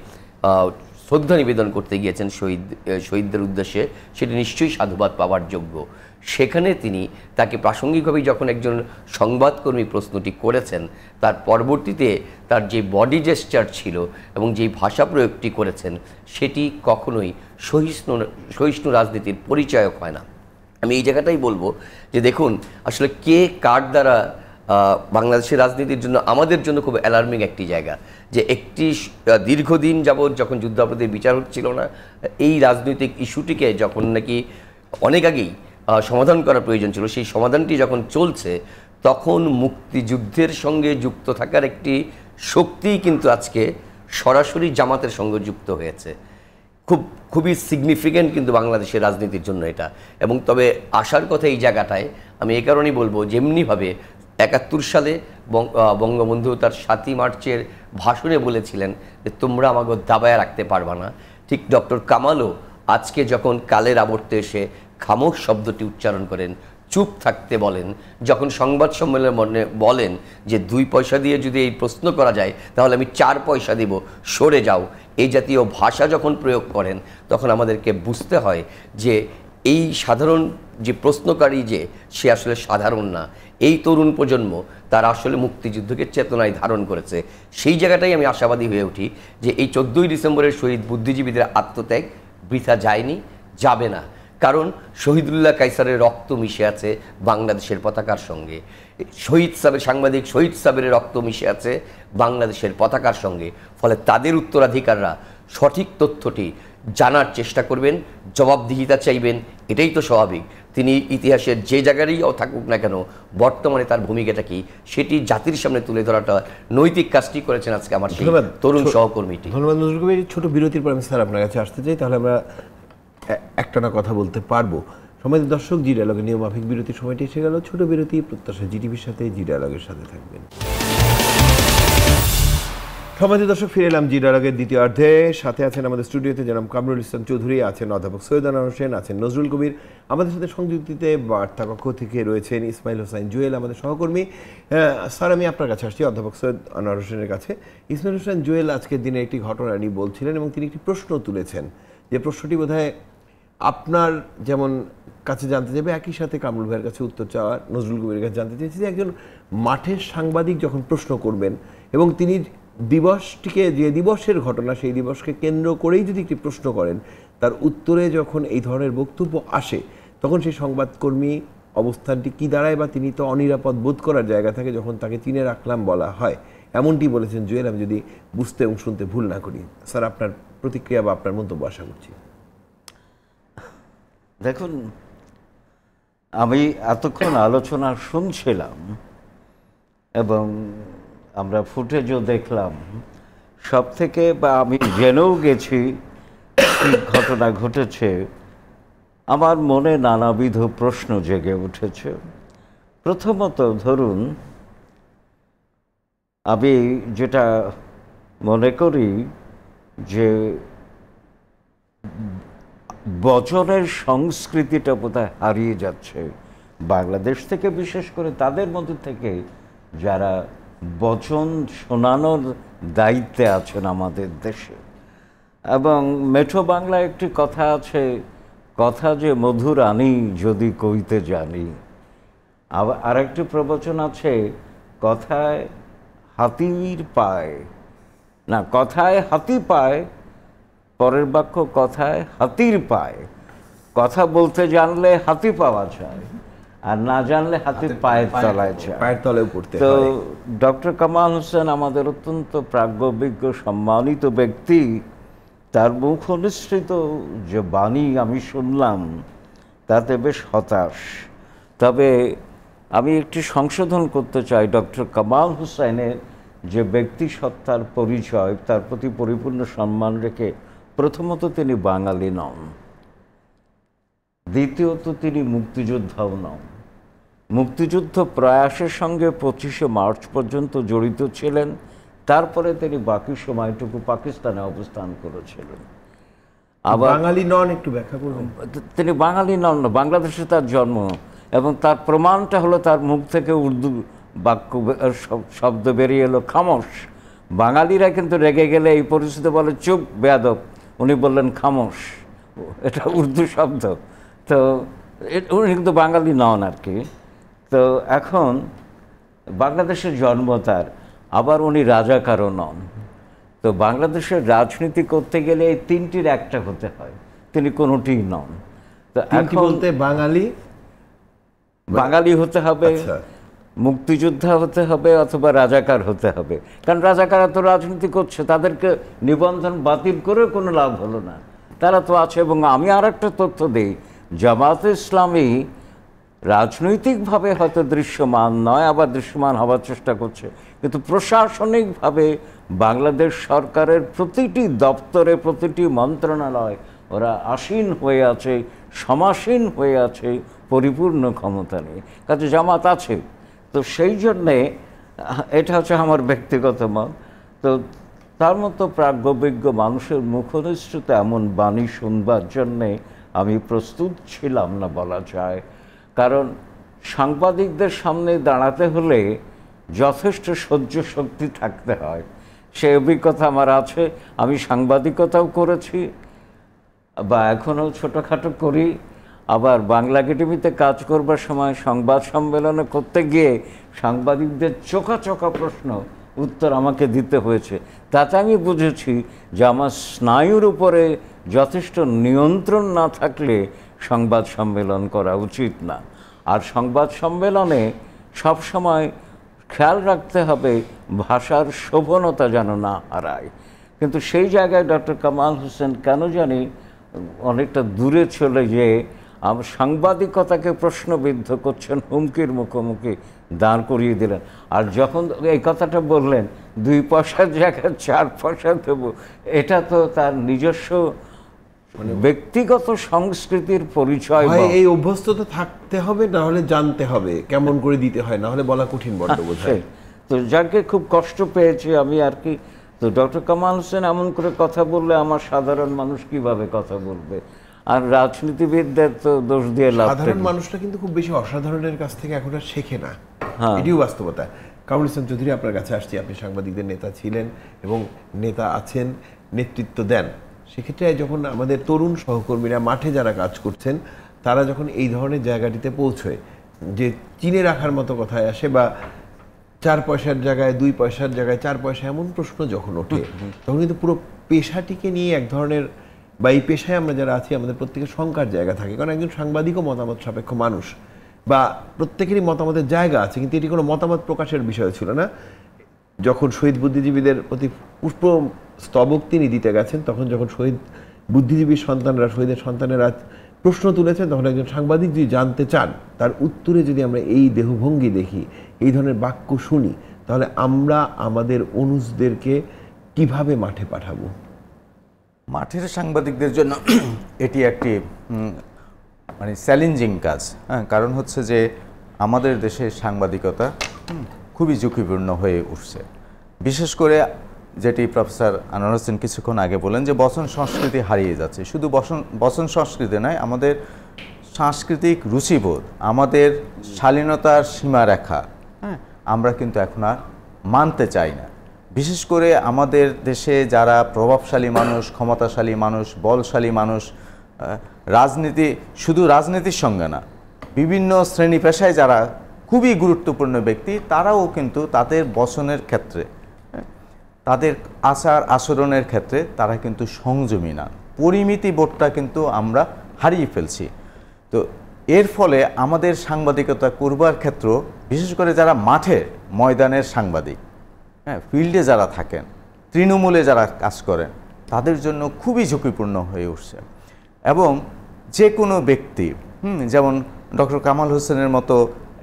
শ্রদ্ধা নিবেদন করতে গিয়েছেন শহীদ শহীদদের উদ্দেশ্যে সেটি নিশ্চয়ই সাধুবাদ পাওয়ার যোগ্য সেখানে তিনি তাকে প্রাসঙ্গিকভাবে যখন একজন সংবাদকর্মী প্রশ্নটি করেছেন তার পরবর্তীতে তার যে বডি জেস্টার ছিল এবং যেই ভাষা প্রয়োগটি করেছেন সেটি কখনোই সহিষ্ণু সহিষ্ণু রাজনীতির পরিচয়ক হয় না আমি এই জায়গাটাই বলবো যে দেখুন আসলে কে কার দ্বারা বাংলাদেশের রাজনীতির জন্য আমাদের জন্য খুব অ্যালার্মিং একটি জায়গা যে একটি দীর্ঘদিন যাবৎ যখন যুদ্ধাপরাধের বিচার হচ্ছিল না এই রাজনৈতিক ইস্যুটিকে যখন নাকি অনেক আগেই সমাধান করা প্রয়োজন ছিল সেই সমাধানটি যখন চলছে তখন মুক্তিযুদ্ধের সঙ্গে যুক্ত থাকার একটি শক্তি কিন্তু আজকে সরাসরি জামাতের সঙ্গে যুক্ত হয়েছে খুব খুবই সিগনিফিক্যান্ট কিন্তু বাংলাদেশের রাজনীতির জন্য এটা এবং তবে আসার কথা এই জায়গাটায় আমি এ কারণেই বলবো যেমনিভাবে একাত্তর সালে বঙ্গবন্ধু তার সাতই মার্চের ভাষণে বলেছিলেন যে তোমরা আমাকে দাবায় রাখতে পারবা না ঠিক ডক্টর কামালও আজকে যখন কালের আবর্তে এসে খামোশ শব্দটি উচ্চারণ করেন চুপ থাকতে বলেন যখন সংবাদ সম্মেলনে মনে বলেন যে দুই পয়সা দিয়ে যদি এই প্রশ্ন করা যায় তাহলে আমি চার পয়সা দিব সরে যাও এই জাতীয় ভাষা যখন প্রয়োগ করেন তখন আমাদেরকে বুঝতে হয় যে এই সাধারণ যে প্রশ্নকারী যে সে আসলে সাধারণ না এই তরুণ প্রজন্ম তারা আসলে মুক্তিযুদ্ধকে চেতনায় ধারণ করেছে সেই জায়গাটাই আমি আশাবাদী হয়ে উঠি যে এই চোদ্দোই ডিসেম্বরের শহীদ বুদ্ধিজীবীদের আত্মত্যাগ বৃথা যায়নি যাবে না কারণ শহীদুল্লাহ কাইসারের রক্ত মিশে আছে বাংলাদেশের পতাকার সঙ্গে শহীদ সাবের সাংবাদিক শহীদ সাবের রক্ত মিশে আছে বাংলাদেশের পতাকার সঙ্গে ফলে তাদের উত্তরাধিকাররা সঠিক তথ্যটি জানার চেষ্টা করবেন জবাবদিহিতা চাইবেন এটাই তো স্বাভাবিক তিনি ইতিহাসের যে জায়গারই থাকুক না কেন বর্তমানে তার ভূমিকাটা কি সেটি জাতির সামনে তুলে ধরাটা নৈতিক কাজটি করেছেন আজকে আমার তরুণ সহকর্মীটি ধন্যবাদ ছোট বিরতির পর আমি স্যার আপনার কাছে আসতে চাই তাহলে আমরা একটানা কথা বলতে পারবো সময় দর্শক জি নিয়ম নিয়মাফিক বিরতির সময়টি এসে গেল ছোট বিরতি প্রত্যাশা জিটিভির সাথে জি ডায়লগের সাথে থাকবেন সমাজ দর্শক ফিরে এলাম জিরারাগের দ্বিতীয় অর্ধে সাথে আছেন আমাদের স্টুডিওতে জনাব কামরুল ইসলাম চৌধুরী আছেন অধ্যাপক সৈয়দ আনার হোসেন আছেন নজরুল কবির আমাদের সাথে সংযুক্তিতে বার্তা কক্ষ থেকে রয়েছেন ইসমাইল হোসেন জুয়েল আমাদের সহকর্মী স্যার আমি আপনার কাছে আসছি অধ্যাপক সৈয়দ আনোয়ার হোসেনের কাছে ইসমাইল হোসেন জুয়েল আজকের দিনে একটি ঘটনা নিয়ে বলছিলেন এবং তিনি একটি প্রশ্ন তুলেছেন যে প্রশ্নটি বোধহয় আপনার যেমন কাছে জানতে যাবে একই সাথে কামরুল ভাইয়ের কাছে উত্তর চাওয়ার নজরুল কবির কাছে জানতে চেয়েছি যে একজন মাঠের সাংবাদিক যখন প্রশ্ন করবেন এবং তিনি দিবসটিকে যে দিবসের ঘটনা সেই দিবসকে কেন্দ্র করেই যদি একটি প্রশ্ন করেন তার উত্তরে যখন এই ধরনের বক্তব্য আসে তখন সেই সংবাদকর্মী অবস্থানটি কি দাঁড়ায় বা তিনি তো অনিরাপদ বোধ করার জায়গা থাকে যখন তাকে চিনে রাখলাম বলা হয় এমনটি বলেছেন জুয়েল আমি যদি বুঝতে এবং শুনতে ভুল না করি স্যার আপনার প্রতিক্রিয়া বা আপনার মন্তব্য আশা করছি দেখুন আমি এতক্ষণ আলোচনা শুনছিলাম এবং আমরা ফুটেজও দেখলাম সব থেকে বা আমি জেনেও গেছি ঘটনা ঘটেছে আমার মনে নানাবিধ প্রশ্ন জেগে উঠেছে প্রথমত ধরুন আমি যেটা মনে করি যে বচনের সংস্কৃতিটা বোধহয় হারিয়ে যাচ্ছে বাংলাদেশ থেকে বিশেষ করে তাদের মধ্যে থেকে যারা বচন শোনানোর দায়িত্বে আছেন আমাদের দেশে এবং মেঠো বাংলা একটি কথা আছে কথা যে মধুর আনি যদি কইতে জানি আবার আরেকটি প্রবচন আছে কথায় হাতির পায় না কথায় হাতি পায় পরের বাক্য কথায় হাতির পায় কথা বলতে জানলে হাতি পাওয়া যায় আর না জানলে হাতির পায়ের তলায় যায় পায়ের তলায় পড়তে তো ডক্টর কামাল হোসেন আমাদের অত্যন্ত প্রাজ্ঞবিজ্ঞ সম্মানিত ব্যক্তি তার মুখ অনুসৃত যে বাণী আমি শুনলাম তাতে বেশ হতাশ তবে আমি একটি সংশোধন করতে চাই ডক্টর কামাল হোসেনের যে ব্যক্তি সত্তার পরিচয় তার প্রতি পরিপূর্ণ সম্মান রেখে প্রথমত তিনি বাঙালি নন দ্বিতীয়ত তিনি মুক্তিযোদ্ধাও নন মুক্তিযুদ্ধ প্রয়াসের সঙ্গে পঁচিশে মার্চ পর্যন্ত জড়িত ছিলেন তারপরে তিনি বাকি সময়টুকু পাকিস্তানে অবস্থান করেছিলেন আবার বাঙালি নন একটু ব্যাখ্যা করুন তিনি বাঙালি নন বাংলাদেশে তার জন্ম এবং তার প্রমাণটা হলো তার মুখ থেকে উর্দু বাক্য শব্দ বেরিয়ে এলো খামস বাঙালিরা কিন্তু রেগে গেলে এই পরিস্থিতি বলে চুপ বেদক উনি বললেন খামোশ এটা উর্দু শব্দ তো উনি কিন্তু বাঙালি নন আর কি তো এখন বাংলাদেশের জন্ম তার আবার উনি রাজাকারও নন তো বাংলাদেশের রাজনীতি করতে গেলে এই তিনটির একটা হতে হয় তিনি কোনোটিই নন তো বলতে বাঙালি বাঙালি হতে হবে আচ্ছা। মুক্তিযোদ্ধা হতে হবে অথবা রাজাকার হতে হবে কারণ রাজাকারা তো রাজনীতি করছে তাদেরকে নিবন্ধন বাতিল করেও কোনো লাভ হলো না তারা তো আছে এবং আমি আর একটা তথ্য দিই জামাত ইসলামী রাজনৈতিকভাবে হয়তো দৃশ্যমান নয় আবার দৃশ্যমান হওয়ার চেষ্টা করছে কিন্তু প্রশাসনিকভাবে বাংলাদেশ সরকারের প্রতিটি দপ্তরে প্রতিটি মন্ত্রণালয় ওরা আসীন হয়ে আছে সমাসীন হয়ে আছে পরিপূর্ণ ক্ষমতা নেই কাজে জামাত আছে তো সেই জন্যে এটা হচ্ছে আমার ব্যক্তিগত মত তো তার মতো প্রাজ্ঞবিজ্ঞ মানুষের মুখনিশ্চিত এমন বাণী শুনবার জন্যে আমি প্রস্তুত ছিলাম না বলা যায় কারণ সাংবাদিকদের সামনে দাঁড়াতে হলে যথেষ্ট সহ্য শক্তি থাকতে হয় সে অভিজ্ঞতা আমার আছে আমি সাংবাদিকতাও করেছি বা এখনও ছোটোখাটো করি আবার বাংলা একাডেমিতে কাজ করবার সময় সংবাদ সম্মেলনে করতে গিয়ে সাংবাদিকদের চোখা চোখা প্রশ্ন উত্তর আমাকে দিতে হয়েছে তাতে আমি বুঝেছি যে আমার স্নায়ুর উপরে যথেষ্ট নিয়ন্ত্রণ না থাকলে সংবাদ সম্মেলন করা উচিত না আর সংবাদ সম্মেলনে সবসময় খেয়াল রাখতে হবে ভাষার শোভনতা যেন না হারায় কিন্তু সেই জায়গায় ডক্টর কামাল হোসেন কেন জানি অনেকটা দূরে চলে যেয়ে সাংবাদিকতাকে প্রশ্নবিদ্ধ করছেন হুমকির মুখোমুখি দাঁড় করিয়ে দিলেন আর যখন এই কথাটা বললেন দুই পয়সার জায়গায় চার পয়সা দেব এটা তো তার নিজস্ব ব্যক্তিগত সংস্কৃতির পরিচয় এই অভ্যস্ততা থাকতে হবে না হলে জানতে হবে কেমন করে দিতে হয় না হলে বলা কঠিন বড্ড তো যাকে খুব কষ্ট পেয়েছে আমি আর কি তো ডক্টর কামাল হোসেন এমন করে কথা বললে আমার সাধারণ মানুষ কিভাবে কথা বলবে আর রাজনীতিবিদদের তো দোষ দিয়ে লাভ সাধারণ মানুষরা কিন্তু খুব বেশি অসাধারণের কাছ থেকে এখন আর শেখে না হ্যাঁ। এটিও বাস্তবতা কামরুল ইসলাম চৌধুরী আপনার কাছে আসছি আপনি সাংবাদিকদের নেতা ছিলেন এবং নেতা আছেন নেতৃত্ব দেন সেক্ষেত্রে যখন আমাদের তরুণ সহকর্মীরা মাঠে যারা কাজ করছেন তারা যখন এই ধরনের জায়গাটিতে পৌঁছয় যে চিনে রাখার মতো কথায় আসে বা চার পয়সার জায়গায় দুই পয়সার জায়গায় চার পয়সা এমন প্রশ্ন যখন ওঠে তখন কিন্তু পুরো পেশাটিকে নিয়ে এক ধরনের বা এই পেশায় আমরা যারা আছি আমাদের প্রত্যেকের শঙ্কার জায়গা থাকে কারণ একজন সাংবাদিকও মতামত সাপেক্ষ মানুষ বা প্রত্যেকেরই মতামতের জায়গা আছে কিন্তু এটি কোনো মতামত প্রকাশের বিষয় ছিল না যখন শহীদ বুদ্ধিজীবীদের প্রতি পুষ্প স্তবক তিনি দিতে গেছেন তখন যখন শহীদ বুদ্ধিজীবীর সন্তানরা শহীদের সন্তানেরা প্রশ্ন তুলেছেন তখন একজন সাংবাদিক যদি জানতে চান তার উত্তরে যদি আমরা এই দেহভঙ্গি দেখি এই ধরনের বাক্য শুনি তাহলে আমরা আমাদের অনুজদেরকে কিভাবে মাঠে পাঠাবো মাঠের সাংবাদিকদের জন্য এটি একটি মানে চ্যালেঞ্জিং কাজ হ্যাঁ কারণ হচ্ছে যে আমাদের দেশে সাংবাদিকতা খুবই ঝুঁকিপূর্ণ হয়ে উঠছে বিশেষ করে যেটি প্রফেসর আনোয়ার হোসেন কিছুক্ষণ আগে বলেন যে বচন সংস্কৃতি হারিয়ে যাচ্ছে শুধু বসন বচন সংস্কৃতি নয় আমাদের সাংস্কৃতিক রুচিবোধ আমাদের শালীনতার সীমারেখা হ্যাঁ আমরা কিন্তু এখন আর মানতে চাই না বিশেষ করে আমাদের দেশে যারা প্রভাবশালী মানুষ ক্ষমতাশালী মানুষ বলশালী মানুষ রাজনীতি শুধু রাজনীতির সঙ্গে না বিভিন্ন শ্রেণী পেশায় যারা খুবই গুরুত্বপূর্ণ ব্যক্তি তারাও কিন্তু তাদের বসনের ক্ষেত্রে হ্যাঁ, তাদের আচার আচরণের ক্ষেত্রে তারা কিন্তু সংযমী না পরিমিতি বোধটা কিন্তু আমরা হারিয়ে ফেলছি তো এর ফলে আমাদের সাংবাদিকতা করবার ক্ষেত্র বিশেষ করে যারা মাঠে ময়দানের সাংবাদিক হ্যাঁ ফিল্ডে যারা থাকেন তৃণমূলে যারা কাজ করেন তাদের জন্য খুবই ঝুঁকিপূর্ণ হয়ে উঠছে এবং যে কোনো ব্যক্তি হুম যেমন ডক্টর কামাল হোসেনের মতো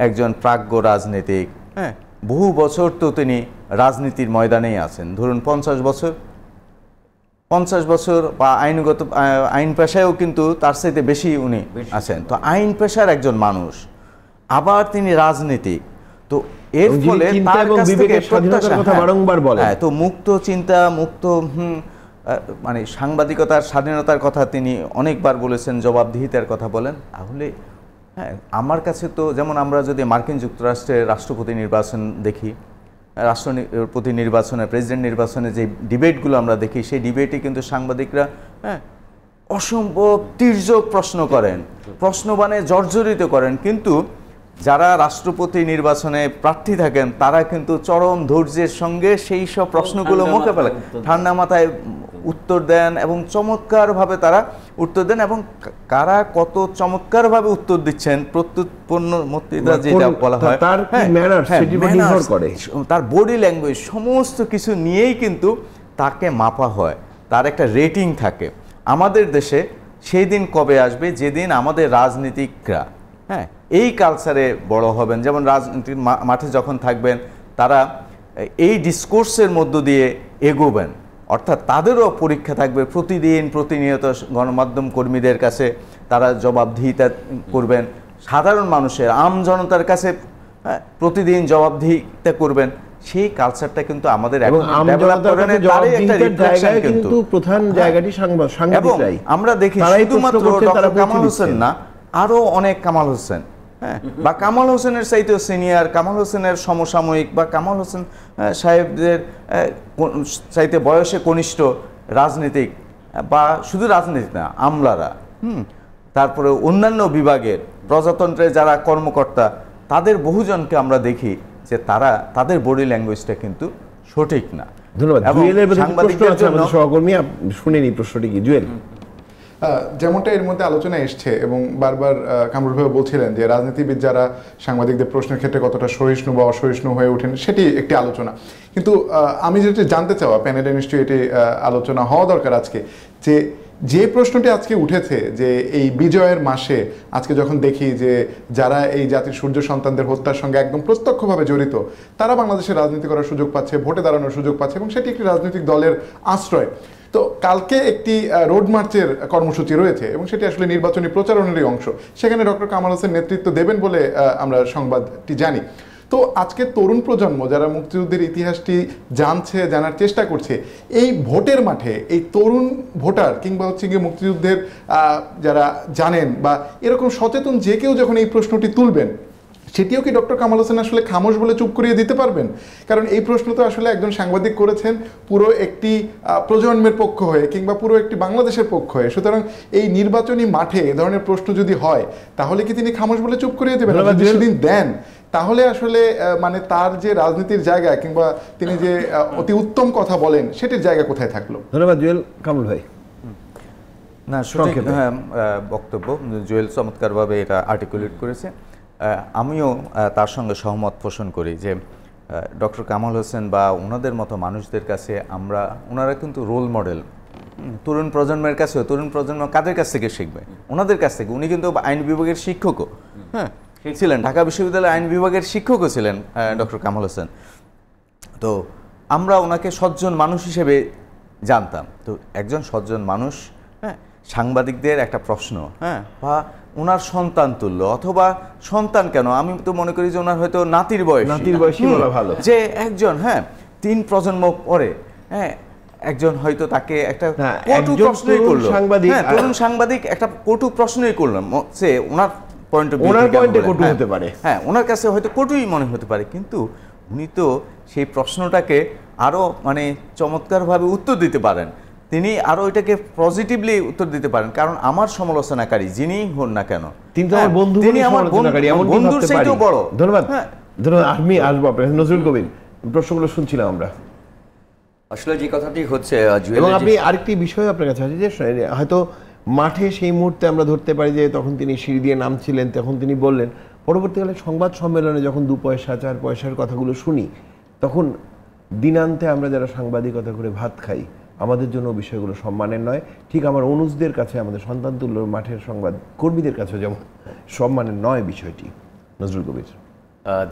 একজন প্রাজ্ঞ রাজনীতিক হ্যাঁ বহু বছর তো তিনি রাজনীতির ময়দানেই আছেন ধরুন পঞ্চাশ বছর পঞ্চাশ বছর বা আইনগত আইন পেশায়ও কিন্তু তার সাথে বেশি উনি আছেন তো আইন পেশার একজন মানুষ আবার তিনি রাজনীতিক তো এর ফলে তার স্বাধীনতার কথা হ্যাঁ। বারংবার বলে হ্যাঁ তো মুক্ত চিন্তা মুক্ত মানে সাংবাদিকতার স্বাধীনতার কথা তিনি অনেকবার বলেছেন জবাবদিহিতার কথা বলেন তাহলে হ্যাঁ আমার কাছে তো যেমন আমরা যদি মার্কিন যুক্তরাষ্ট্রের রাষ্ট্রপতি নির্বাচন দেখি রাষ্ট্রপতি নির্বাচনে প্রেসিডেন্ট নির্বাচনে যে ডিবেটগুলো আমরা দেখি সেই ডিবেটে কিন্তু সাংবাদিকরা হ্যাঁ অসম্ভব তির্যক প্রশ্ন করেন প্রশ্ন মানে জর্জরিত করেন কিন্তু যারা রাষ্ট্রপতি নির্বাচনে প্রার্থী থাকেন তারা কিন্তু চরম ধৈর্যের সঙ্গে সেই সব প্রশ্নগুলো মোকাবেলা ঠান্ডা মাথায় উত্তর দেন এবং চমৎকারভাবে তারা উত্তর দেন এবং কারা কত চমৎকারভাবে উত্তর দিচ্ছেন প্রত্যুৎপন্ন মূর্তিটা মানে যেটা বলা হয় তার হ্যাঁ, হ্যাঁ, করে তার বডি ল্যাঙ্গুয়েজ সমস্ত কিছু নিয়েই কিন্তু তাকে মাপা হয় তার একটা রেটিং থাকে আমাদের দেশে সেই দিন কবে আসবে যেদিন আমাদের রাজনীতিকরা হ্যাঁ এই কালচারে বড় হবেন যেমন রাজনীতির মাঠে যখন থাকবেন তারা এই ডিসকোর্সের মধ্য দিয়ে এগোবেন অর্থাৎ তাদেরও পরীক্ষা থাকবে প্রতিদিন প্রতিনিয়ত গণমাধ্যম কর্মীদের কাছে তারা জবাবদিহিতা করবেন সাধারণ মানুষের আম জনতার কাছে হ্যাঁ, প্রতিদিন জবাবদিহিতা করবেন সেই কালচারটা কিন্তু আমাদের প্রধান হ্যাঁ। জায়গাটি আমরা দেখি শুধুমাত্র ডক্টর কামাল হোসেন না আরও অনেক কামাল হোসেন হ্যাঁ বা কামাল হোসেনের চাইতেও সিনিয়র কামাল হোসেনের সমসাময়িক বা কামাল হোসেন সাহেবদের চাইতে বয়সে কনিষ্ঠ রাজনীতিক বা শুধু রাজনীতি না আমলারা হুম তারপরে অন্যান্য বিভাগের প্রজাতন্ত্রে যারা কর্মকর্তা তাদের বহুজনকে আমরা দেখি যে তারা তাদের বডি ল্যাঙ্গুয়েজটা কিন্তু সঠিক না ধন্যবাদ সাংবাদিকদের জন্য সহকর্মী শুনেনি প্রশ্নটি কি জুয়েল যেমনটা এর মধ্যে আলোচনা এসছে এবং বারবার কামরুল ভাই বলছিলেন যে রাজনীতিবিদ যারা সাংবাদিকদের প্রশ্নের ক্ষেত্রে কতটা সহিষ্ণু বা অসহিষ্ণু হয়ে ওঠেন সেটি একটি আলোচনা কিন্তু আমি যেটি জানতে চাওয়া প্যানেলে নিশ্চয়ই এটি আলোচনা হওয়া দরকার আজকে যে যে প্রশ্নটি আজকে উঠেছে যে এই বিজয়ের মাসে আজকে যখন দেখি যে যারা এই জাতির সূর্য সন্তানদের হত্যার সঙ্গে একদম প্রত্যক্ষভাবে জড়িত তারা বাংলাদেশে রাজনীতি করার সুযোগ পাচ্ছে ভোটে দাঁড়ানোর সুযোগ পাচ্ছে এবং সেটি একটি রাজনৈতিক দলের আশ্রয় তো কালকে একটি রোড মার্চের কর্মসূচি রয়েছে এবং সেটি আসলে নির্বাচনী প্রচারণেরই অংশ সেখানে ডক্টর কামাল হোসেন নেতৃত্ব দেবেন বলে আমরা সংবাদটি জানি তো আজকে তরুণ প্রজন্ম যারা মুক্তিযুদ্ধের ইতিহাসটি জানছে জানার চেষ্টা করছে এই ভোটের মাঠে এই তরুণ ভোটার কিংবা হচ্ছে গিয়ে মুক্তিযুদ্ধের যারা জানেন বা এরকম সচেতন যে কেউ যখন এই প্রশ্নটি তুলবেন সেটিও কি ডক্টর কামাল হোসেন আসলে খামস বলে চুপ করিয়ে দিতে পারবেন কারণ এই প্রশ্ন তো আসলে একজন সাংবাদিক করেছেন পুরো একটি প্রজন্মের পক্ষ হয়ে কিংবা পুরো একটি বাংলাদেশের পক্ষ হয়ে সুতরাং এই নির্বাচনী মাঠে এ ধরনের প্রশ্ন যদি হয় তাহলে কি তিনি খামোস বলে চুপ করিয়ে দেবেন কিছুদিন দেন তাহলে আসলে মানে তার যে রাজনীতির জায়গা কিংবা তিনি যে অতি উত্তম কথা বলেন সেটির জায়গা কোথায় থাকলো ধন্যবাদ জুয়েল কামল ভাই না হ্যাঁ বক্তব্য জুয়েল চমৎকারভাবে এটা আর্টিকুলেট করেছে আমিও তার সঙ্গে সহমত পোষণ করি যে ডক্টর কামাল হোসেন বা ওনাদের মতো মানুষদের কাছে আমরা ওনারা কিন্তু রোল মডেল তরুণ প্রজন্মের কাছেও তরুণ প্রজন্ম কাদের কাছ থেকে শিখবে ওনাদের কাছ থেকে উনি কিন্তু আইন বিভাগের শিক্ষকও হ্যাঁ ছিলেন ঢাকা বিশ্ববিদ্যালয়ের আইন বিভাগের শিক্ষকও ছিলেন ডক্টর কামাল হোসেন তো আমরা ওনাকে সজ্জন মানুষ হিসেবে জানতাম তো একজন সজ্জন মানুষ হ্যাঁ সাংবাদিকদের একটা প্রশ্ন হ্যাঁ বা ওনার সন্তান তুল্য অথবা সন্তান কেন আমি তো মনে করি যে ওনার হয়তো নাতির বয়স নাতির বয়স বলা ভালো যে একজন হ্যাঁ তিন প্রজন্ম পরে হ্যাঁ একজন হয়তো তাকে একটা কটু প্রশ্নই করলো সাংবাদিক হ্যাঁ, তরুণ সাংবাদিক একটা কটু প্রশ্নই করলাম সে ওনার পয়েন্ট অফ ওনার পয়েন্টে কটু হ্যাঁ, হতে পারে হ্যাঁ ওনার কাছে হয়তো কটুই মনে হতে পারে কিন্তু উনি তো সেই প্রশ্নটাকে আরও মানে চমৎকারভাবে উত্তর দিতে পারেন তিনি আরো এটাকে পজিটিভলি উত্তর দিতে পারেন কারণ আমার সমালোচনাকারী যিনি হন না কেন হ্যাঁ, তিনি আমার বন্ধু তিনি আমার বন্ধুর সেইটাও বড় ধন্যবাদ হ্যাঁ। ধন্যবাদ আমি আসব আপনার নজরুল কবির প্রশ্নগুলো শুনছিলাম আমরা আসলে যে কথাটি হচ্ছে এবং আপনি আরেকটি বিষয় আপনার কাছে আছে যে হয়তো মাঠে সেই মুহূর্তে আমরা ধরতে পারি যে তখন তিনি সিঁড়ি দিয়ে নামছিলেন তখন তিনি বললেন পরবর্তীকালে সংবাদ সম্মেলনে যখন দু পয়সা চার পয়সার কথাগুলো শুনি তখন দিনান্তে আমরা যারা সাংবাদিকতা করে ভাত খাই আমাদের জন্য বিষয়গুলো সম্মানের নয় ঠিক আমার অনুজদের কাছে আমাদের সন্তানতুল্য মাঠের সংবাদ কর্মীদের কাছে যেমন সম্মানের নয় বিষয়টি নজরুল কবির